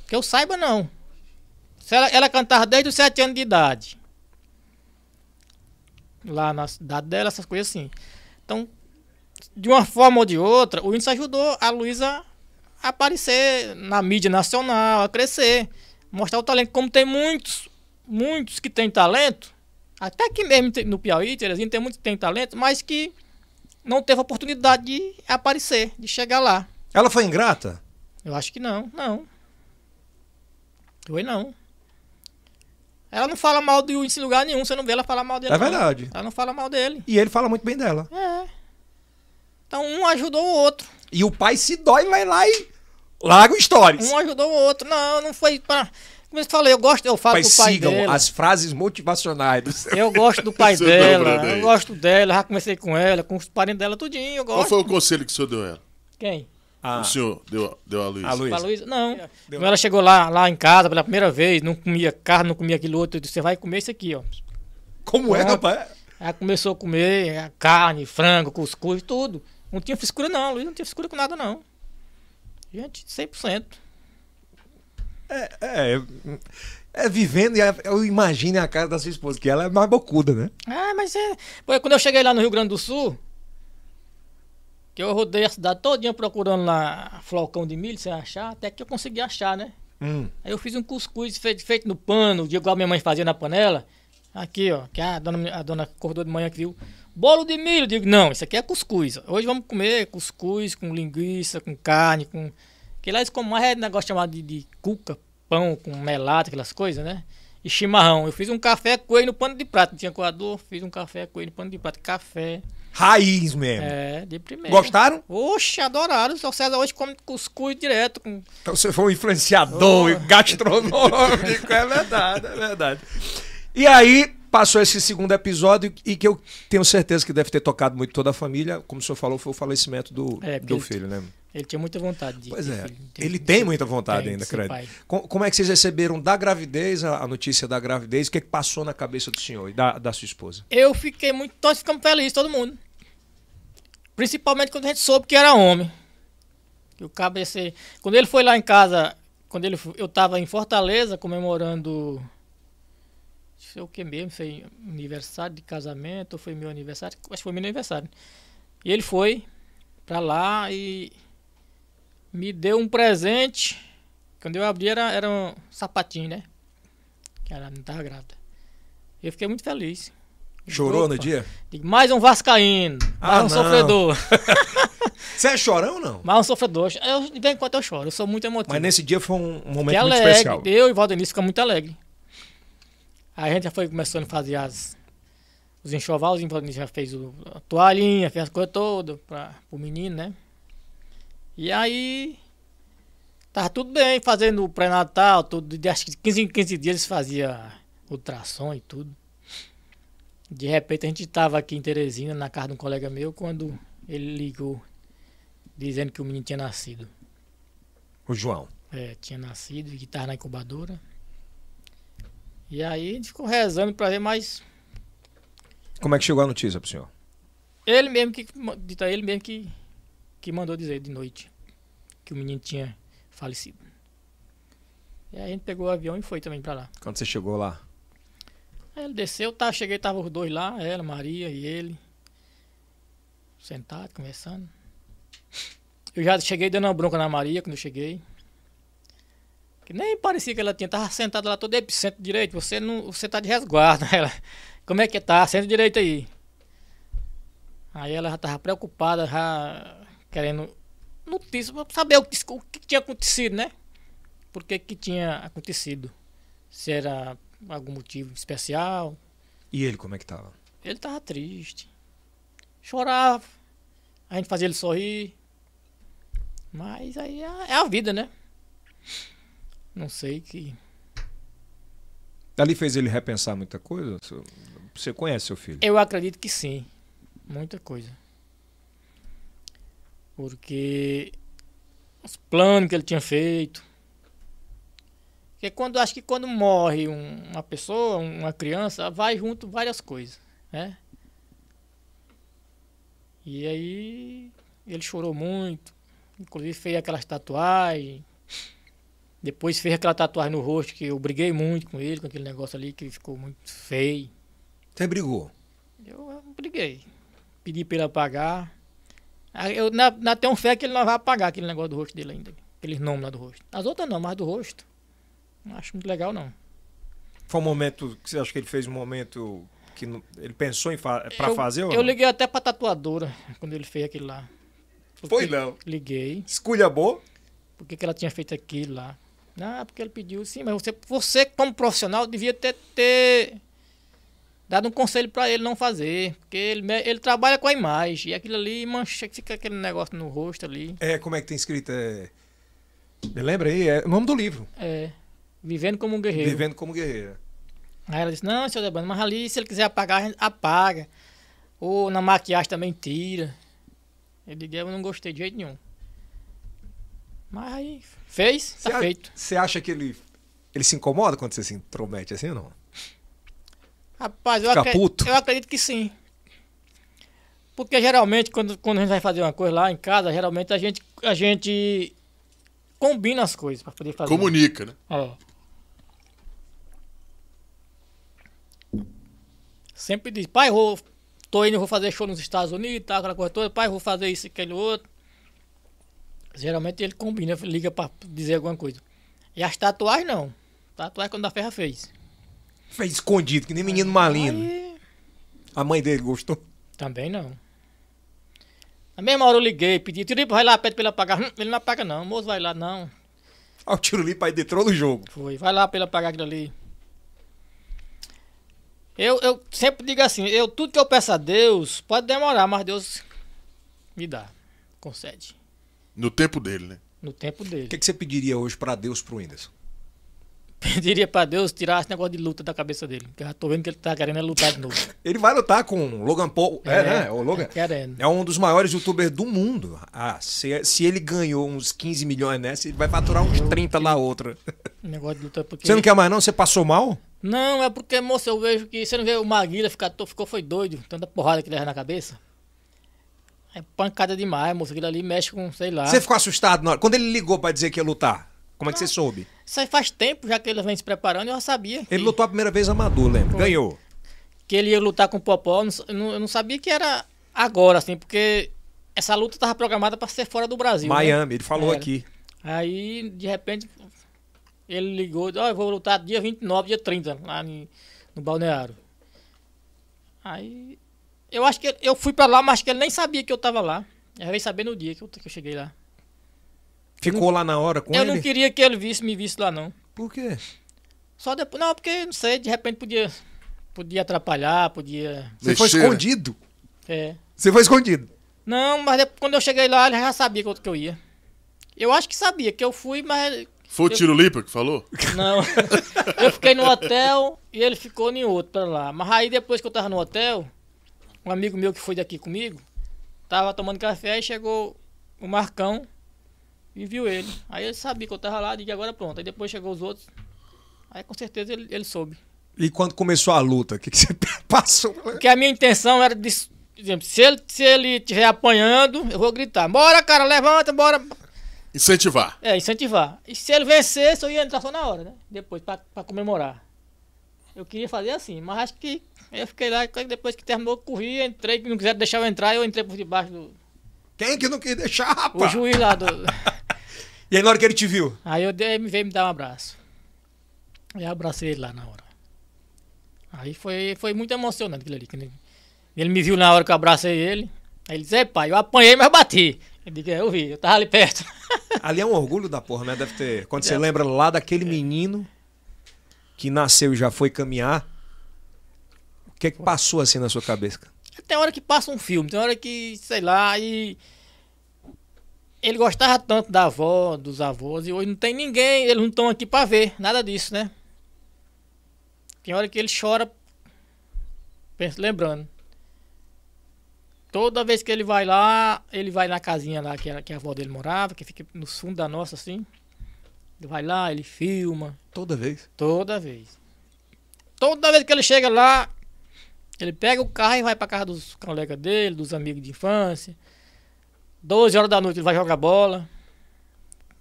Speaker 3: Que eu saiba, não. Se ela, ela cantava desde os 7 anos de idade. Lá na cidade dela, essas coisas assim. Então, de uma forma ou de outra, o Whindersson ajudou a Luísa aparecer na mídia nacional, a crescer, mostrar o talento. Como tem muitos, muitos que têm talento, até aqui mesmo no Piauí, Terezinha, tem muitos que têm talento, mas que não teve oportunidade de aparecer, de chegar lá.
Speaker 1: Ela foi ingrata? Eu acho
Speaker 3: que não, não. Foi não. Ela não fala mal de um em lugar nenhum, você não vê ela falar mal dele. É não. verdade. Ela não fala mal
Speaker 1: dele. E ele fala muito bem dela.
Speaker 3: É. Então um ajudou o outro. E o pai se dói, vai lá e
Speaker 1: larga o stories. Um
Speaker 3: ajudou o outro. Não, não foi para como eu falei,
Speaker 2: eu gosto, eu falo Mas do pai sigam dela. as frases motivacionais. Do seu... Eu gosto do pai é dela, eu
Speaker 3: gosto dela, já comecei com ela, com os parentes dela, tudinho, eu gosto. Qual
Speaker 2: foi o conselho que o senhor deu ela? Quem? Ah. O senhor deu, deu a Luísa? A Luísa? Luísa?
Speaker 3: Não. Deu. Ela chegou lá, lá em casa pela primeira vez, não comia carne, não comia aquilo outro, eu disse, você vai comer isso aqui, ó. Como é, rapaz? Ela começou a comer carne, frango, cuscuz, tudo. Não tinha frescura, não, Luiz. Não tinha frescura com nada, não. Gente, 100%. É, é,
Speaker 1: é, é vivendo e eu imagino a casa da sua esposa, que ela é mais bocuda, né?
Speaker 3: Ah, mas é. Pô, quando eu cheguei lá no Rio Grande do Sul, que eu rodei a cidade todinha procurando lá flocão de milho sem achar, até que eu consegui achar, né? Hum. Aí eu fiz um cuscuz feito, feito no pano, igual minha mãe fazia na panela. Aqui, ó, que a dona, a dona acordou de manhã que viu. Bolo de milho, digo, não, isso aqui é cuscuz. Hoje vamos comer cuscuz com linguiça, com carne, com. Que lá eles comem mais é negócio chamado de, de cuca, pão com melado, aquelas coisas, né? E chimarrão. Eu fiz um café coelho no pano de prato. Não tinha coador, fiz um café coelho no pano de prato. Café. Raiz mesmo.
Speaker 1: É, de primeiro. Gostaram?
Speaker 3: Oxe, adoraram. O seu César hoje come cuscuz direto. Com...
Speaker 1: Então você foi um influenciador oh. gastronômico. é verdade, é verdade. E aí, Passou esse segundo episódio e que eu tenho certeza que deve ter tocado muito toda a família. Como o senhor falou, foi o falecimento do, é, do filho, né? Ele tinha muita vontade de. Pois é, filho, ele de, tem de, muita vontade ainda, credo. Como, como é que vocês receberam da gravidez, a, a, notícia da gravidez? O que, é que passou na cabeça do senhor e da, da sua esposa?
Speaker 3: Eu fiquei muito. Nós ficamos felizes, todo mundo. Principalmente quando a gente soube que era homem. Que o cabo ia ser. Quando ele foi lá em casa, quando ele, eu estava em Fortaleza comemorando sei o que mesmo, sei aniversário de casamento, foi meu aniversário, acho que foi meu aniversário. E ele foi pra lá e me deu um presente. Quando eu abri era, era um sapatinho, né? Que ela não tava grávida. Eu fiquei muito feliz.
Speaker 1: Chorou Opa. no dia?
Speaker 3: mais um vascaíno, ah, mais um não. sofredor. Você é chorão ou não? Mais um sofredor. Eu, de vez em quando eu choro, eu sou muito emotivo. Mas
Speaker 1: nesse dia foi um momento que muito alegre. especial.
Speaker 3: Eu e o ficamos muito alegre. A gente já foi começando a fazer as, os enxovalzinhos, então a gente já fez o, a toalhinha, fez as coisas todas para o menino, né? E aí tava tudo bem, fazendo o pré-natal, tudo, de, acho que de 15 em 15 dias eles faziam ultrassom e tudo. De repente a gente estava aqui em Teresina, na casa de um colega meu, quando ele ligou dizendo que o menino tinha nascido. O João? É, tinha nascido e que estava na incubadora. E aí a gente ficou rezando para ver, mas.
Speaker 1: Como é que chegou a notícia pro senhor?
Speaker 3: Ele mesmo que. Ele mesmo que, que mandou dizer de noite que o menino tinha falecido. E aí a gente pegou o avião e foi também para lá.
Speaker 1: Quando você chegou lá?
Speaker 3: Aí ele desceu, tá, cheguei, tava os dois lá, ela, Maria e ele. Sentado, conversando. Eu já cheguei dando uma bronca na Maria quando eu cheguei que nem parecia que ela tinha, tava sentada lá toda, centro direito, você não, você tá de resguardo, ela, como é que tá, senta direito aí. Aí ela já tava preocupada, já querendo notícia, pra saber o que, o que tinha acontecido, né? Por que que tinha acontecido, se era algum motivo especial.
Speaker 1: E ele, como é que tava?
Speaker 3: Ele tava triste, chorava, a gente fazia ele sorrir, mas aí é, é a vida, né? Não sei que.
Speaker 1: Ali fez ele repensar muita coisa? Você conhece seu filho?
Speaker 3: Eu acredito que sim. Muita coisa. Porque os planos que ele tinha feito. Porque quando, acho que quando morre um, uma pessoa, uma criança, vai junto várias coisas, né? E aí ele chorou muito, inclusive fez aquelas tatuagens, depois fez aquela tatuagem no rosto que eu briguei muito com ele, com aquele negócio ali que ficou muito feio. Você brigou? Eu, eu briguei. Pedi para ele apagar. Ah, eu na, na, tenho fé que ele não vai apagar aquele negócio do rosto dele ainda. Aqueles nomes lá do rosto. As outras não, mas do rosto. Não acho muito legal, não.
Speaker 1: Foi um momento que você acha que ele fez um momento que não, ele pensou em fa pra eu, fazer? eu não?
Speaker 3: liguei até pra tatuadora quando ele fez aquilo lá. Foi
Speaker 1: não. Liguei.
Speaker 3: Escolha boa? Por que ela tinha feito aquilo lá? Ah, porque ele pediu. Sim, mas você, você como profissional, devia ter, ter dado um conselho para ele não fazer. Porque ele, ele trabalha com a imagem. E aquilo ali mancha, fica aquele negócio no rosto
Speaker 1: ali. É, como é que tem escrito? É... Me lembra aí? É o nome do livro.
Speaker 3: É. Vivendo como um guerreiro. Vivendo
Speaker 1: como guerreiro.
Speaker 3: Aí ela disse, não, senhor Debano, mas ali se ele quiser apagar, a gente apaga. Ou na maquiagem também tira. Eu digo, é, eu não gostei de jeito nenhum. Mas aí
Speaker 1: fez, cê tá a, feito. Você acha que ele, ele se incomoda quando você se intromete assim ou não?
Speaker 3: Rapaz, eu, acre puto? eu acredito que sim. Porque geralmente, quando, quando a gente vai fazer uma coisa lá em casa, geralmente a gente, a gente combina as coisas para poder fazer. Comunica, né? É. Sempre diz, pai, vou, tô indo, vou fazer show nos Estados Unidos, aquela coisa toda, pai, vou fazer isso e aquele outro. Geralmente ele combina, liga para dizer alguma coisa. E as tatuagens não. Tatuagem quando a Ferra fez.
Speaker 1: Fez escondido, que nem menino malino. Aí... A mãe dele gostou? Também não.
Speaker 3: Na mesma hora eu liguei, pedi, Tirolipa, vai lá, pede pra ele apagar. Hum, ele não apaga não, o moço vai lá, não.
Speaker 1: Ah, o Tirolipa aí entrou no jogo.
Speaker 3: Foi, vai lá pra ele apagar aquilo ali. Eu, eu sempre digo assim, eu, tudo que eu peço a Deus, pode demorar, mas Deus me dá, concede.
Speaker 2: No tempo
Speaker 1: dele, né? No tempo dele. O que, é que você pediria hoje para Deus pro Whindersson?
Speaker 3: Pediria para Deus tirar esse negócio de luta da cabeça dele. Porque eu já tô vendo que ele tá querendo é lutar de novo.
Speaker 1: ele vai lutar com Logan Paul. É, é né? O Logan. É, querendo. é um dos maiores youtubers do mundo. Ah, se, se ele ganhou uns 15 milhões nessa, ele vai faturar uns eu, 30 na outra.
Speaker 3: Negócio de luta porque. Você não quer
Speaker 1: mais, não? Você passou mal?
Speaker 3: Não, é porque, moço, eu vejo que. Você não vê o Maguila ficar, ficou foi doido, tanta porrada que leva na cabeça. É pancada demais, moço. Aquilo ali mexe com, sei lá. Você ficou
Speaker 1: assustado na hora? Quando ele ligou para dizer que ia lutar, como é que você ah, soube?
Speaker 3: Isso aí faz tempo já que ele vem se preparando, eu já sabia.
Speaker 1: Ele lutou a primeira vez amador, lembra? Foi. Ganhou.
Speaker 3: Que ele ia lutar com o Popó, eu não, eu não sabia que era agora, assim, porque essa luta estava programada para ser fora do Brasil. Né? Miami, né? ele falou era. aqui. Aí, de repente, ele ligou, ó, oh, eu vou lutar dia 29, dia 30, lá no balneário. Aí eu acho que eu fui pra lá, mas que ele nem sabia que eu tava lá. Eu veio saber no dia que eu, que eu cheguei lá.
Speaker 1: Ficou não, lá na hora com eu ele? Eu não
Speaker 3: queria que ele visse, me visse lá, não. Por quê? Só depois. Não, porque, não sei, de repente podia. Podia atrapalhar, podia. Você foi escondido? É.
Speaker 2: Você foi escondido?
Speaker 3: Não, mas depois, quando eu cheguei lá, ele já sabia que eu, que eu ia. Eu acho que sabia que eu fui, mas. Foi o Tiro
Speaker 2: Lipa que falou?
Speaker 3: Não. eu fiquei no hotel e ele ficou em outro pra lá. Mas aí depois que eu tava no hotel, um amigo meu que foi daqui comigo, tava tomando café e chegou o Marcão e viu ele. Aí ele sabia que eu tava lá e agora pronto. Aí depois chegou os outros. Aí com certeza ele, ele soube.
Speaker 1: E quando começou a luta, o que, que você
Speaker 3: passou? Porque a minha intenção era de. Exemplo, se ele, se ele estiver apanhando, eu vou gritar: bora, cara, levanta, bora.
Speaker 2: Incentivar.
Speaker 3: É, incentivar. E se ele vencesse, eu ia entrar só na hora, né? Depois, pra, pra comemorar. Eu queria fazer assim, mas acho que eu fiquei lá, depois que terminou, corri, entrei, que não quiseram deixar eu entrar, eu entrei por debaixo do. Quem que não quis deixar, rapaz? O juiz lá do.
Speaker 1: e aí na hora que ele te viu?
Speaker 3: Aí eu dei, ele veio me dar um abraço. Eu abracei ele lá na hora. Aí foi, foi muito emocionante aquilo ali. Ele me viu na
Speaker 1: hora que eu abracei ele. Aí ele disse, é pai, eu apanhei, mas bati. Eu digo, é, eu vi, eu tava ali perto. ali é um orgulho da porra, né? Deve ter. Quando é. você lembra lá daquele é. menino que nasceu e já foi caminhar, o que é que passou assim na sua cabeça? Tem hora
Speaker 3: que passa um filme, tem hora que, sei lá, e. Ele gostava tanto da avó, dos avós, e hoje não tem ninguém, eles não estão aqui para ver, nada disso, né? Tem hora que ele chora, pensa, lembrando. Toda vez que ele vai lá, ele vai na casinha lá que a, que a avó dele morava, que fica no fundo da nossa, assim. Vai lá, ele filma. Toda vez? Toda vez. Toda vez que ele chega lá, ele pega o carro e vai pra casa dos colegas dele, dos amigos de infância. 12 horas da noite ele vai jogar bola.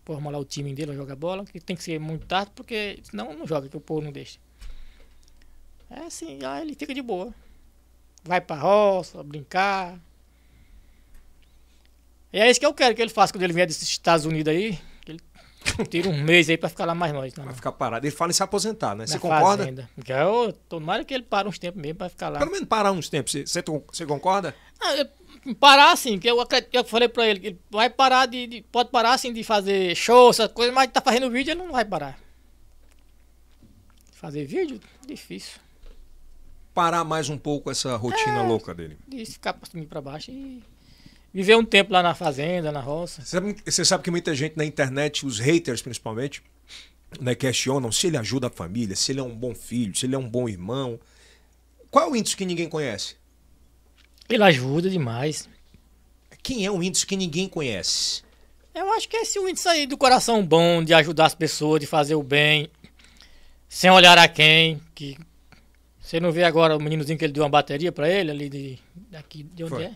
Speaker 3: Formar lá o time dele, vai jogar bola. Que tem que ser muito tarde, porque senão não joga, que o povo não deixa. É assim, lá ele fica de boa. Vai pra roça, brincar. E é isso que eu quero que ele faça quando ele vier desses Estados
Speaker 1: Unidos aí. Tira um mês aí para ficar lá mais longe. Pra ficar parado. Ele fala em se aposentar, né? Na você concorda? Fazenda. Eu, é
Speaker 3: tomara que ele para uns tempos mesmo para ficar lá. Pelo menos
Speaker 1: parar uns tempos. Você, você,
Speaker 3: concorda? Ah, eu, parar assim, que eu, eu falei para ele, ele vai parar de, de, Pode parar assim de fazer show, essas coisas, mas tá fazendo vídeo, ele não vai parar.
Speaker 1: Fazer vídeo? Difícil. Parar mais um pouco essa rotina é, louca dele.
Speaker 2: De
Speaker 3: ficar para baixo e viver um tempo lá na fazenda, na roça. Você
Speaker 1: sabe, você sabe que muita gente na internet, os haters principalmente, né, questionam se ele ajuda a família, se ele é um bom filho, se ele é um bom irmão. Qual é o índice que ninguém conhece? Ele ajuda demais. Quem é o índice que ninguém conhece?
Speaker 3: Eu acho que é esse índice aí do coração bom, de ajudar as pessoas, de fazer o bem, sem olhar a quem. Que você não vê agora o meninozinho que ele deu uma bateria para ele ali de daqui de onde Foi. é?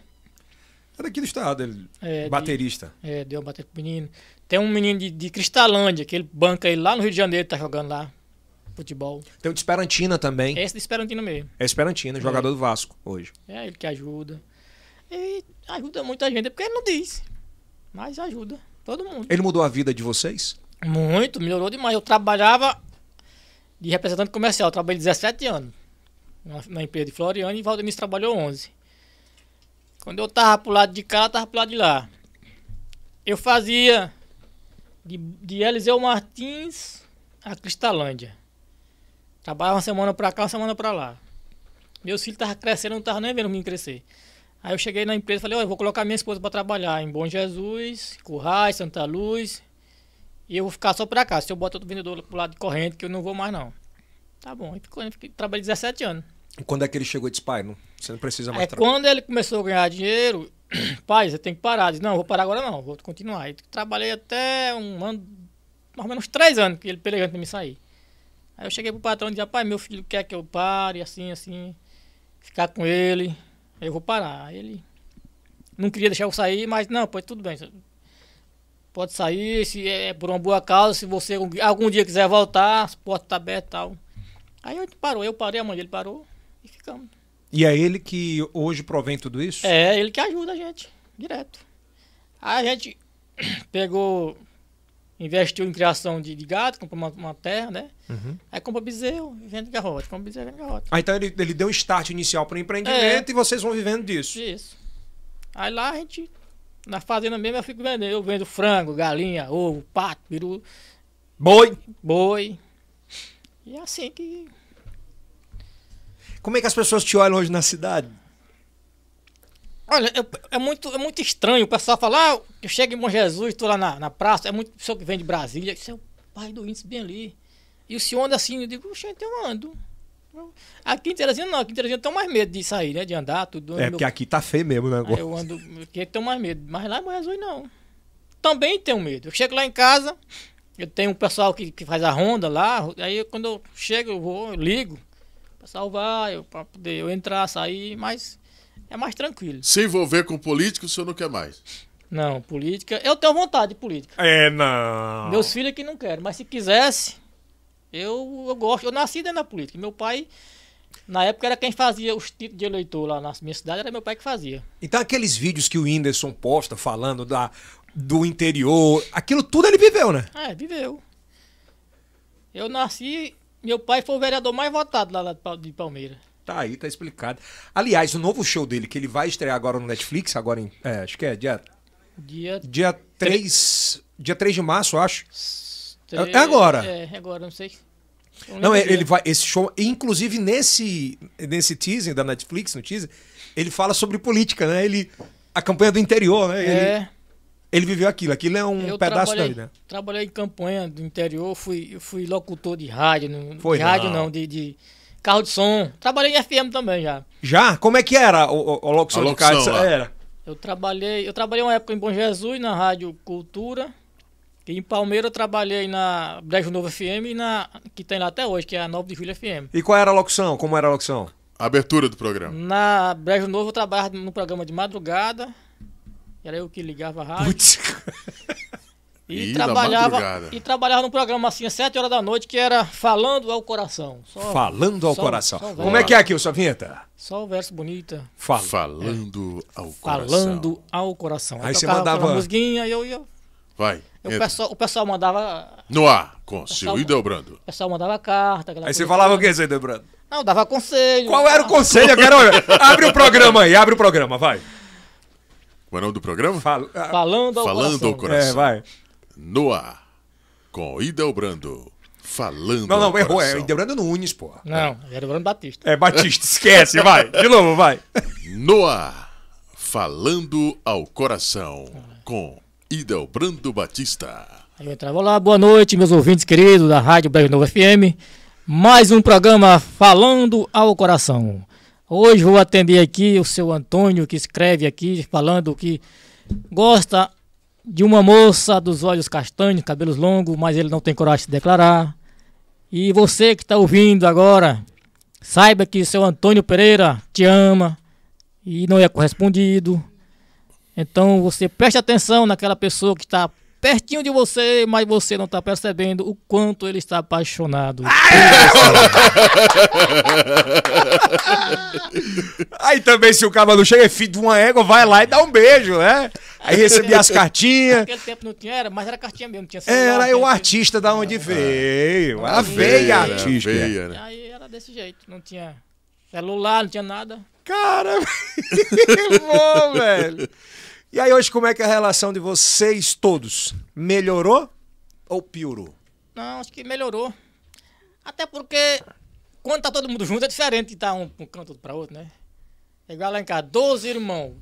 Speaker 1: É daqui do estado, ele é, baterista.
Speaker 3: De, é, deu um bater pro menino. Tem um menino de, de Cristalândia, que ele banca ele lá no Rio de Janeiro, tá jogando lá futebol.
Speaker 1: Tem o de Esperantina também. É
Speaker 3: esse de Esperantina mesmo.
Speaker 1: É Esperantina, é. jogador do Vasco hoje.
Speaker 3: É, ele que ajuda. E ajuda muita gente, é porque ele não diz. Mas ajuda todo mundo. Ele mudou
Speaker 1: a vida de vocês?
Speaker 3: Muito, melhorou demais. Eu trabalhava de representante comercial, trabalhei 17 anos na, empresa de Floriano e Valdemir trabalhou 11. Quando eu tava pro lado de cá, ela tava pro lado de lá. Eu fazia de, de Eliseu Martins a Cristalândia. Trabalhava uma semana pra cá, uma semana pra lá. Meus filhos tava crescendo, não tava nem vendo mim crescer. Aí eu cheguei na empresa e falei, eu vou colocar minha esposa para trabalhar em Bom Jesus, Currais, Santa Luz. E eu vou ficar só pra cá. Se eu boto outro vendedor pro lado de corrente, que eu não vou mais não.
Speaker 1: Tá bom. Aí ficou, né? trabalhei 17 anos. Quando é que ele chegou e disse, pai, não, você não precisa mais é, trabalhar? Quando
Speaker 3: ele começou a ganhar dinheiro, pai, você tem que parar. Diz, não, vou parar agora não, vou continuar. E trabalhei até um ano, mais ou menos três anos, que ele pelejando antes de me sair. Aí eu cheguei pro patrão e disse, pai, meu filho quer que eu pare, assim, assim, ficar com ele, eu vou parar. Aí ele não queria deixar eu sair, mas não, pois tudo bem, pode sair, se é, é por uma boa causa, se você algum dia quiser voltar, as portas estão tá abertas e tal. Aí eu parou, eu parei, a mãe dele parou. E ficamos.
Speaker 1: E é ele que hoje provém tudo isso?
Speaker 3: É, ele que ajuda a gente, direto. A gente pegou, investiu em criação de, de gado, comprou uma, uma terra, né? Uhum. Aí compra bezerro, vende garrote, compra bezerro, vende garrote.
Speaker 1: Ah, então ele, ele deu um start inicial para o empreendimento é, e vocês vão vivendo disso?
Speaker 3: Isso. Aí lá a gente, na fazenda mesmo, eu fico vendendo. Eu vendo frango, galinha,
Speaker 1: ovo, pato, peru. Boi! Boi.
Speaker 3: E é assim que
Speaker 1: como é que as pessoas te olham hoje na cidade?
Speaker 3: Olha, é, é muito, é muito estranho o pessoal falar, ah, eu chego em Bom Jesus, estou lá na, na praça, é muito pessoa que vem de Brasília, isso é o pai do índice bem ali. E o senhor anda assim, eu digo, gente, eu ando. Aqui em Teresina não, aqui em Teresina eu tenho mais medo de sair, né? De andar, tudo. É, né, meu... porque aqui
Speaker 1: tá feio mesmo, ah, negócio. Aí eu
Speaker 3: ando, porque tenho mais medo. Mas lá em Bom Jesus não. Também tenho medo. Eu chego lá em casa, eu tenho um pessoal que, que faz a ronda lá, aí quando eu chego, eu vou, eu ligo salvar, eu, para poder eu entrar, sair, mas é mais
Speaker 2: tranquilo. Se envolver com política, o senhor não quer mais?
Speaker 3: Não, política. Eu tenho vontade de política.
Speaker 2: É, não. Meus
Speaker 3: filhos que não querem, mas se quisesse, eu, eu gosto. Eu nasci dentro da política. Meu pai, na época, era quem fazia os títulos de eleitor lá na minha cidade, era meu pai que fazia.
Speaker 1: Então, aqueles vídeos que o Whindersson posta falando da, do interior, aquilo tudo ele viveu, né?
Speaker 3: É, viveu. Eu nasci meu pai foi o vereador mais votado lá de Palmeiras.
Speaker 1: Tá aí, tá explicado. Aliás, o novo show dele, que ele vai estrear agora no Netflix, agora em. É, acho que é dia. Dia. Dia 3. Dia 3 de março, acho. é, é agora.
Speaker 3: É, é, agora, não sei. Não, não ele vai.
Speaker 1: Esse show, inclusive nesse, nesse teaser da Netflix, no teaser, ele fala sobre política, né? Ele. A campanha do interior, né? É. Ele, é. Ele viveu aquilo, aquilo é um eu pedaço dele, né?
Speaker 3: Trabalhei em campanha do interior, fui, fui locutor de rádio, Foi, de rádio não, de, de, carro de som. Trabalhei em FM também já.
Speaker 1: Já? Como é que era o, o, o locução, a locução de carro Era.
Speaker 3: Eu trabalhei, eu trabalhei uma época em Bom Jesus, na Rádio Cultura. E em Palmeira eu trabalhei na Brejo Novo FM e na que tem lá até hoje, que é a 9 de julho FM.
Speaker 2: E qual era a locução? Como era a locução? A abertura do programa.
Speaker 3: Na Brejo Novo eu trabalhava no programa de madrugada era eu que ligava a rádio. Putz. E, trabalhava, e trabalhava num programa assim, às 7 horas da noite, que era Falando ao Coração. Só, Falando ao só, Coração. Só
Speaker 2: Como é que é aqui, sua vinheta?
Speaker 3: Só o verso bonita.
Speaker 2: Fala. Falando é. ao Coração. Falando ao
Speaker 3: Coração. Aí, aí você mandava. Uma musguinha, eu ia.
Speaker 2: Vai. O pessoal,
Speaker 3: o pessoal mandava.
Speaker 2: No ar, com pessoal, seu Ideobrando. O
Speaker 3: pessoal mandava carta. Aí você falava
Speaker 2: o que, seu Ideobrando?
Speaker 3: Não, dava conselho. Qual era o conselho? Eu quero. abre o programa
Speaker 2: aí, abre o programa, vai. Como é o nome do programa? Fal... Ah, falando ao Falando coração. Ao coração. É, vai. Noa, com Ida Brando. Falando. Não, não, errou. É
Speaker 1: Idebrando é Nunes, pô. Não, é Idebrando Batista. É Batista, esquece, vai. De novo,
Speaker 2: vai. Noa, falando ao coração, com Idelbrando Batista.
Speaker 3: Aí eu lá, boa noite, meus ouvintes queridos da Rádio Brasil Novo FM. Mais um programa Falando ao Coração. Hoje vou atender aqui o seu Antônio, que escreve aqui, falando que gosta de uma moça dos olhos castanhos, cabelos longos, mas ele não tem coragem de declarar. E você que está ouvindo agora, saiba que seu Antônio Pereira te ama e não é correspondido. Então você preste atenção naquela pessoa que está pertinho de você, mas você não está percebendo o quanto ele está apaixonado.
Speaker 1: Aí também, se o cara não chega, é filho de uma égua, vai lá e dá um beijo, né? Aí recebia as cartinhas.
Speaker 3: Naquele tempo não tinha, era, mas era cartinha mesmo, tinha celular, Era o
Speaker 1: artista da onde veio. a veia artista. veia, né? Aí
Speaker 3: era desse jeito, não tinha celular, não tinha nada.
Speaker 1: Cara, que bom, velho. E aí hoje como é que é a relação de vocês todos? Melhorou ou piorou?
Speaker 3: Não, acho que melhorou. Até porque quando tá todo mundo junto é diferente de tá um, um canto para outro, né? É igual lá em casa, 12 irmãos.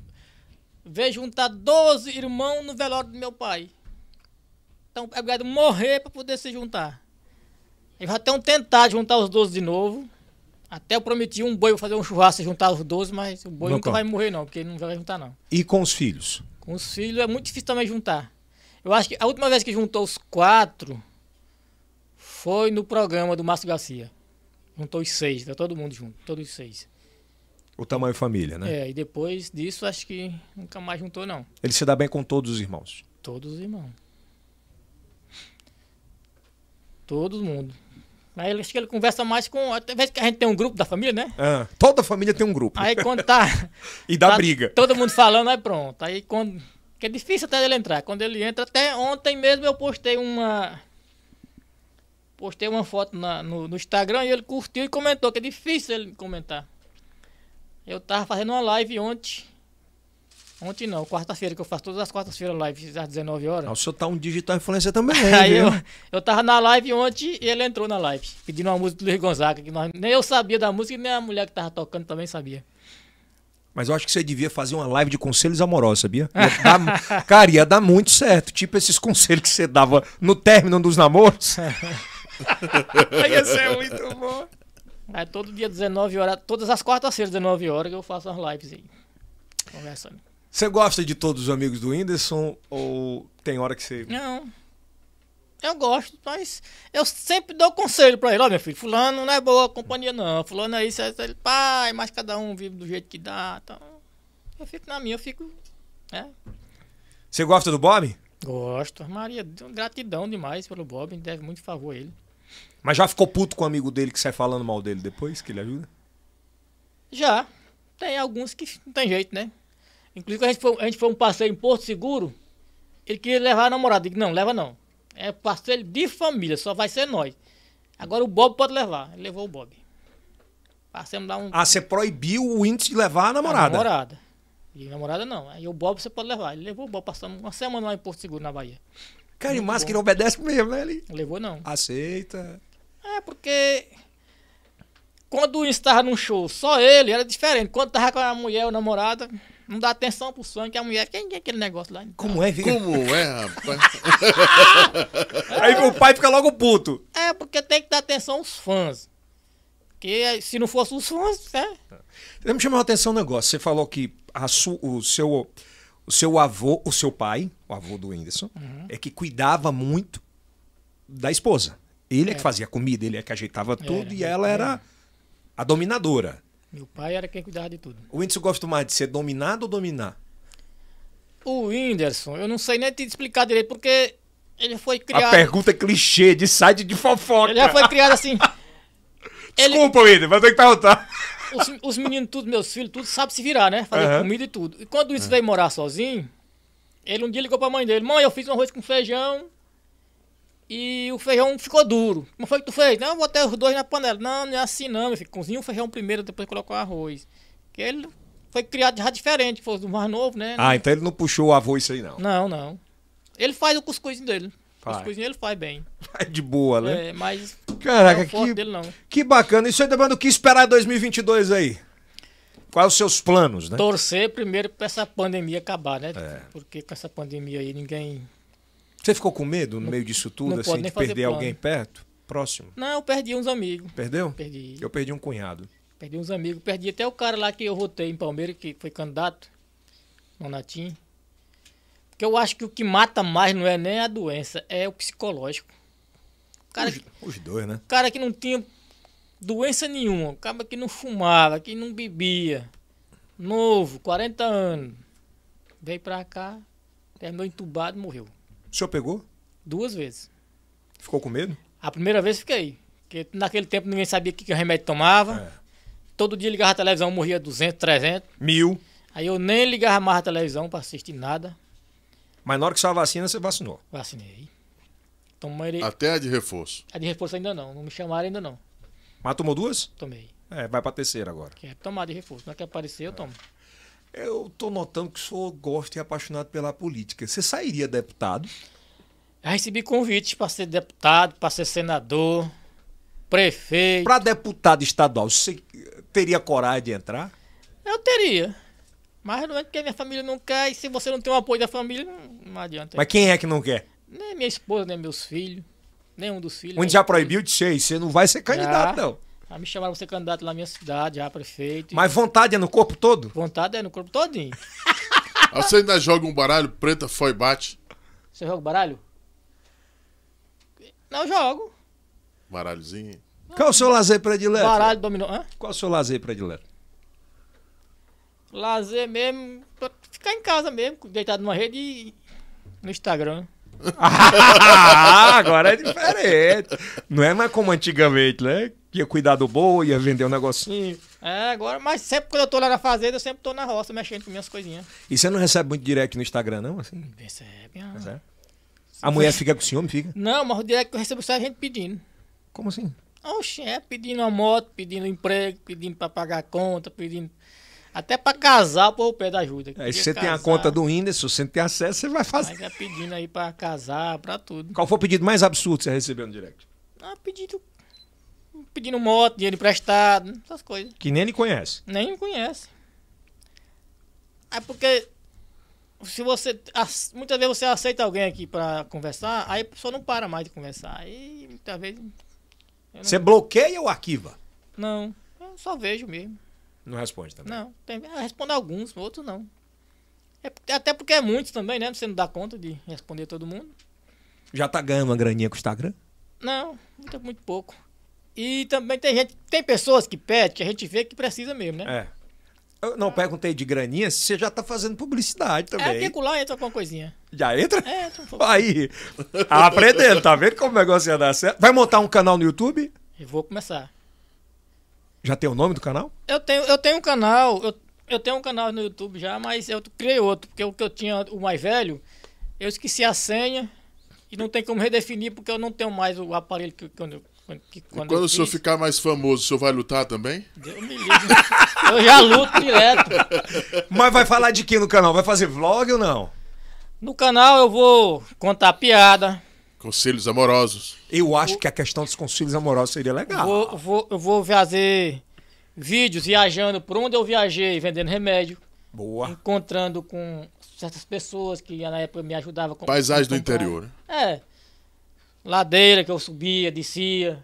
Speaker 3: Veio juntar tá 12 irmãos no velório do meu pai. Então é obrigado morrer para poder se juntar. Eles até estão tentar juntar os 12 de novo. Até eu prometi um boi vou fazer um churrasco e juntar os 12, mas o boi nunca conta. vai morrer, não, porque ele não vai juntar, não.
Speaker 1: E com os filhos?
Speaker 3: Com os filhos é muito difícil também juntar. Eu acho que a última vez que juntou os quatro foi no programa do Márcio Garcia. Juntou os seis, tá todo mundo junto, todos os seis.
Speaker 1: O tamanho família, né?
Speaker 3: É, e depois disso acho que nunca mais juntou, não.
Speaker 1: Ele se dá bem com todos os irmãos?
Speaker 3: Todos os irmãos.
Speaker 1: Todo mundo.
Speaker 3: Aí ele, ele conversa mais com. Até vez que a gente tem um grupo da família, né?
Speaker 1: Ah, toda família tem um grupo. Aí quando
Speaker 3: tá. e dá tá briga. Todo mundo falando, aí pronto. Aí quando. Que é difícil até ele entrar. Quando ele entra, até ontem mesmo eu postei uma. Postei uma foto na, no, no Instagram e ele curtiu e comentou, que é difícil ele comentar. Eu tava fazendo uma live ontem Ontem não, quarta-feira, que eu faço todas as quartas-feiras live às 19 horas. Ah, o
Speaker 1: senhor tá um digital influencer também, né? Aí eu,
Speaker 3: eu tava na live ontem e ele entrou na live, pedindo uma música do Luiz Gonzaga, que nós, nem eu sabia da música e nem a mulher que tava tocando também sabia.
Speaker 1: Mas eu acho que você devia fazer uma live de conselhos amorosos, sabia? Ia dar, cara, ia dar muito certo. Tipo esses conselhos que você dava no término dos namoros.
Speaker 2: ia ser muito bom.
Speaker 3: É todo dia 19 horas, todas as quartas-feiras, 19 horas, eu faço as lives aí. Conversando.
Speaker 1: Você gosta de todos os amigos do Whindersson ou tem hora que você.
Speaker 3: Não. Eu gosto, mas eu sempre dou conselho pra ele: ó, oh, meu filho, Fulano não é boa companhia, não. Fulano é isso, é isso. Ele, pai, mas cada um vive do jeito que dá. Então, eu fico na minha, eu fico. É.
Speaker 1: Você gosta do Bob? Gosto.
Speaker 3: Maria, gratidão demais pelo Bob, deve muito favor a ele.
Speaker 1: Mas já ficou puto com o amigo dele que sai falando mal dele depois, que ele ajuda?
Speaker 3: Já. Tem alguns que não tem jeito, né? Inclusive, a gente, foi, a gente foi um passeio em Porto Seguro, ele queria levar a namorada. Eu disse, não, leva não. É passeio de família, só vai ser nós. Agora o Bob pode levar. Ele levou o Bob. Passamos lá um. Ah,
Speaker 1: você proibiu o índice de levar a namorada? A namorada.
Speaker 3: E namorada não. Aí o Bob você pode levar. Ele levou o Bob, passamos uma semana lá em Porto Seguro, na Bahia. Cara, e mais que não obedece
Speaker 1: mesmo, né? Ele... Levou não. Aceita.
Speaker 3: É, porque. Quando o estava num show, só ele, era diferente. Quando tava com a mulher ou namorada, não dá atenção pro sonho, que a mulher. Quem é aquele negócio lá?
Speaker 2: Como é, viu? Como é, rapaz?
Speaker 1: Aí o pai fica logo puto.
Speaker 3: É, porque tem que dar atenção aos fãs. Porque se não fosse os fãs, né?
Speaker 1: Você me chamou a atenção um negócio. Você falou que a su, o, seu, o seu avô, o seu pai, o avô do Whindersson, uhum. é que cuidava muito da esposa. Ele é, é que fazia comida, ele é que ajeitava é, tudo é, e ela é. era a dominadora.
Speaker 3: Meu pai era quem cuidava de tudo.
Speaker 1: O Whindersson gosta mais de ser dominado ou dominar?
Speaker 3: O Whindersson, eu não sei nem te explicar direito, porque ele foi criado. A
Speaker 1: pergunta é clichê de site de fofoca. Ele já foi criado assim. Desculpa, Whindersson, mas tem que perguntar.
Speaker 3: Os, os meninos, tudo, meus filhos, tudo, sabe se virar, né? Fazer uhum. comida e tudo. E quando o Whindersson uhum. veio morar sozinho, ele um dia ligou pra mãe dele: Mãe, eu fiz um arroz com feijão e o feijão ficou duro. Como foi que tu fez? Não, botei os dois na panela. Não, não é assim não, meu filho. Cozinha o feijão primeiro, depois coloca o arroz. Que ele foi criado já diferente, foi do mais novo, né? Ah,
Speaker 1: então ele não puxou o avô isso aí não?
Speaker 3: Não, não. Ele faz o cuscuzinho dele. Faz. Cuscuzinho ele faz bem.
Speaker 1: Faz de boa, né? É,
Speaker 3: mas... Caraca, é que, dele,
Speaker 1: que bacana. Isso aí, Demando, tá o que esperar 2022 aí? Quais os seus planos, né?
Speaker 3: Torcer primeiro para essa pandemia acabar, né? É. Porque com essa pandemia aí ninguém
Speaker 1: você ficou com medo no não, meio disso tudo, assim, de perder alguém perto? Próximo?
Speaker 3: Não, eu perdi uns amigos. Perdeu? Perdi. Eu
Speaker 1: perdi um cunhado.
Speaker 3: Perdi uns amigos. Perdi até o cara lá que eu votei em Palmeiras, que foi candidato, Nonatim. Porque eu acho que o que mata mais não é nem a doença, é o psicológico.
Speaker 1: cara os, que, os dois, né? O
Speaker 3: cara que não tinha doença nenhuma, cara que não fumava, que não bebia, novo, 40 anos, veio pra cá, terminou entubado e morreu. O senhor pegou? Duas vezes. Ficou com medo? A primeira vez fiquei. Porque naquele tempo ninguém sabia o que, que o remédio tomava. É. Todo dia ligava a televisão, morria 200, 300. Mil. Aí eu nem ligava mais a televisão para assistir nada.
Speaker 1: Mas na hora que saiu a vacina, você vacinou?
Speaker 3: Vacinei. Tomarei... Até
Speaker 1: a de reforço?
Speaker 3: A de reforço ainda não. Não me chamaram ainda não.
Speaker 1: Mas tomou duas? Tomei. É, vai pra terceira agora.
Speaker 3: Quer tomar de reforço. Não é que aparecer, eu é. tomo.
Speaker 1: Eu estou notando que o senhor gosta e é apaixonado pela política. Você sairia deputado? Eu
Speaker 3: recebi convites para ser deputado, para ser senador, prefeito. Para deputado
Speaker 1: estadual, você teria coragem de entrar?
Speaker 3: Eu teria. Mas não é porque minha família não quer, e se você não tem o apoio da família, não, não adianta. Mas quem é que não quer? Nem minha esposa, nem meus filhos, nenhum dos filhos. Onde já proibiu
Speaker 1: de ser, você não vai ser candidato, já. não.
Speaker 3: Aí me chamaram você candidato lá na minha cidade, já prefeito. Mas
Speaker 2: vontade é no corpo todo?
Speaker 1: Vontade
Speaker 3: é no corpo todinho.
Speaker 2: você ainda joga um baralho preta, foi bate?
Speaker 3: Você joga baralho? Não, jogo.
Speaker 2: Baralhozinho? Qual é o seu lazer predileto?
Speaker 1: Baralho dominou. Hã? Qual é o seu lazer predileto?
Speaker 3: Lazer mesmo, pra ficar em casa mesmo, deitado numa rede e no Instagram. ah, agora é diferente.
Speaker 1: Não é mais como antigamente, né? ia cuidar do boi, ia vender um negocinho.
Speaker 3: É, agora, mas sempre quando eu tô lá na fazenda, eu sempre tô na roça mexendo com minhas coisinhas.
Speaker 1: E você não recebe muito direct no Instagram, não? Assim?
Speaker 3: Recebe, ah. Recebe?
Speaker 1: A mulher fica com o me fica?
Speaker 3: Não, mas o direct que eu recebo só a é gente pedindo. Como assim? Oxe, é pedindo uma moto, pedindo emprego, pedindo pra pagar conta, pedindo. Até pra casar, o povo pede ajuda.
Speaker 1: Aí você tem a conta do Whindersson, você tem acesso, você vai fazer. Mas
Speaker 3: é pedindo aí pra casar, pra tudo.
Speaker 1: Qual foi o pedido mais absurdo que você recebeu no direct?
Speaker 3: Ah, pedido pedindo moto, dinheiro emprestado, essas coisas.
Speaker 1: Que nem ele conhece.
Speaker 3: Nem conhece. É porque se você muitas vezes você aceita alguém aqui para conversar, aí a pessoa não para mais de conversar. Aí muitas vezes não... Você
Speaker 1: bloqueia ou arquiva?
Speaker 3: Não, eu só vejo mesmo.
Speaker 1: Não responde também.
Speaker 3: Não, tem, responde alguns, outros não. É, até porque é muitos também, né? Você não dá conta de responder todo mundo.
Speaker 1: Já tá ganhando uma graninha com o Instagram?
Speaker 3: Não, muito, muito pouco. E também tem gente, tem pessoas que pedem, que a gente vê que precisa mesmo, né?
Speaker 1: É. Eu não perguntei de graninha se você já tá fazendo publicidade é, também. É, tem
Speaker 3: lá entra com uma coisinha.
Speaker 1: Já entra? É,
Speaker 3: entra um pouco. Aí,
Speaker 1: tá aprendendo, tá vendo como o negócio ia dar certo? Vai montar um canal no YouTube? Eu vou começar. Já tem o nome do canal?
Speaker 3: Eu tenho, eu tenho um canal, eu, eu tenho um canal no YouTube já, mas eu criei outro, porque o que eu tinha, o mais velho, eu esqueci a senha e não tem como redefinir porque eu não tenho mais o aparelho que, que eu quando,
Speaker 2: quando o senhor fiz... ficar mais famoso, o senhor vai lutar também?
Speaker 3: Eu, me eu já luto direto.
Speaker 2: Mas vai falar de
Speaker 1: que no canal? Vai fazer vlog ou não? No canal eu vou contar piada. Conselhos amorosos. Eu acho vou... que a questão dos conselhos amorosos seria legal. Vou, vou, eu vou
Speaker 3: fazer vídeos viajando por onde eu viajei, vendendo remédio. Boa. Encontrando com certas pessoas que na época me ajudavam. Com, Paisagem do interior. Né? É. Ladeira que eu subia, descia.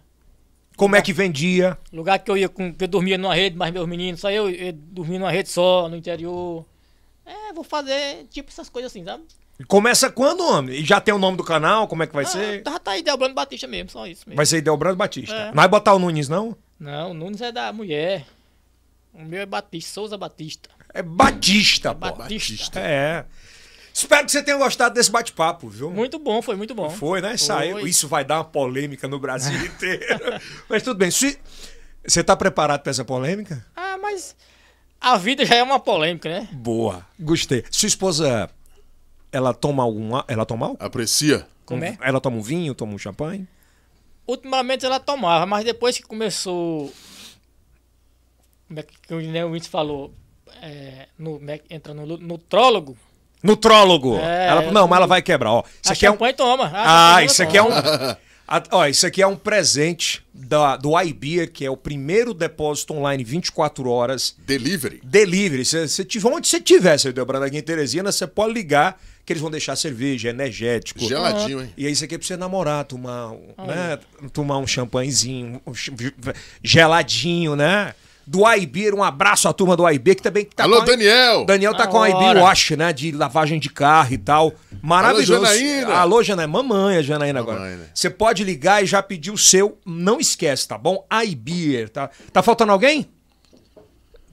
Speaker 1: Como lugar, é que vendia?
Speaker 3: Lugar que eu ia com. que eu dormia numa rede, mas meus meninos, só eu, eu dormia numa rede só, no interior. É, vou fazer tipo essas coisas assim, sabe?
Speaker 1: Começa quando, homem? E já tem o nome do canal? Como é que vai ah, ser?
Speaker 3: Já tá Ideobrando Batista mesmo, só isso
Speaker 1: mesmo. Vai ser Ideobrando Batista. É. Não vai botar o Nunes, não? Não, o
Speaker 3: Nunes é da mulher. O meu é Batista, Souza Batista. É
Speaker 1: Batista, é pô. Batista. É. Espero que você tenha gostado desse bate-papo, viu? Muito bom, foi muito bom. Foi, né? Saiu. Isso vai dar uma polêmica no Brasil inteiro. mas tudo bem. Se... Você está preparado para essa polêmica?
Speaker 3: Ah, mas a vida já é uma polêmica, né?
Speaker 1: Boa. Gostei. Sua esposa, ela toma algum. Ela toma álcool? Aprecia. Como é? Ela toma um vinho, toma um champanhe?
Speaker 3: Ultimamente ela tomava, mas depois que começou. Como é que o Neo falou? É, no, é entra no
Speaker 1: nutrólogo. Nutrólogo. É, ela, não, mas ela vai quebrar. Ó, isso a aqui é um... toma. Ah, ah isso aqui toma. é um. A, ó, isso aqui é um presente da, do iBeer, que é o primeiro depósito online 24 horas. Delivery. Delivery. Cê, cê, onde você tiver, você deu Brandagui em Teresina, você pode ligar que eles vão deixar cerveja, energético. Geladinho, hein? E aí isso aqui é pra você namorar, tomar, né, tomar um champanhezinho, um, geladinho, né? do AIB. Um abraço à turma do AIB, que também tá Alô, com a... Daniel! Daniel tá com a AIB Wash, né? De lavagem de carro e tal. Maravilhoso. Alô, Janaína! Alô, Janaína. Mamãe, a Janaína Mamãe, agora. Né? Você pode ligar e já pedir o seu. Não esquece, tá bom? AIBEER, tá? Tá faltando alguém?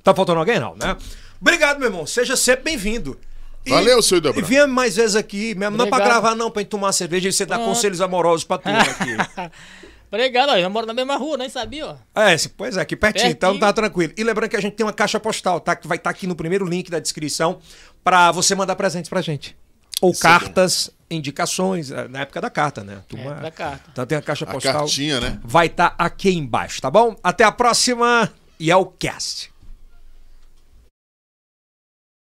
Speaker 1: Tá faltando alguém? Não, né? Obrigado, meu irmão. Seja sempre bem-vindo. Valeu, seu Debra. E venha mais vezes aqui mesmo. É Obrigado. Não pra gravar, não, pra gente tomar cerveja e você dar conselhos amorosos pra turma aqui.
Speaker 3: Pregado, eu moro na mesma rua, nem sabia, ó.
Speaker 1: É, pois é, aqui pertinho, então pertinho. então tá tranquilo. E lembrando que a gente tem uma caixa postal, tá? Que vai estar tá aqui no primeiro link da descrição para você mandar presentes pra gente. Ou Isso é cartas, é indicações, na época da carta, né? Turma, é, da carta. Então tem a caixa postal. A cartinha, né? Vai estar tá aqui embaixo, tá bom? Até a próxima e é o cast.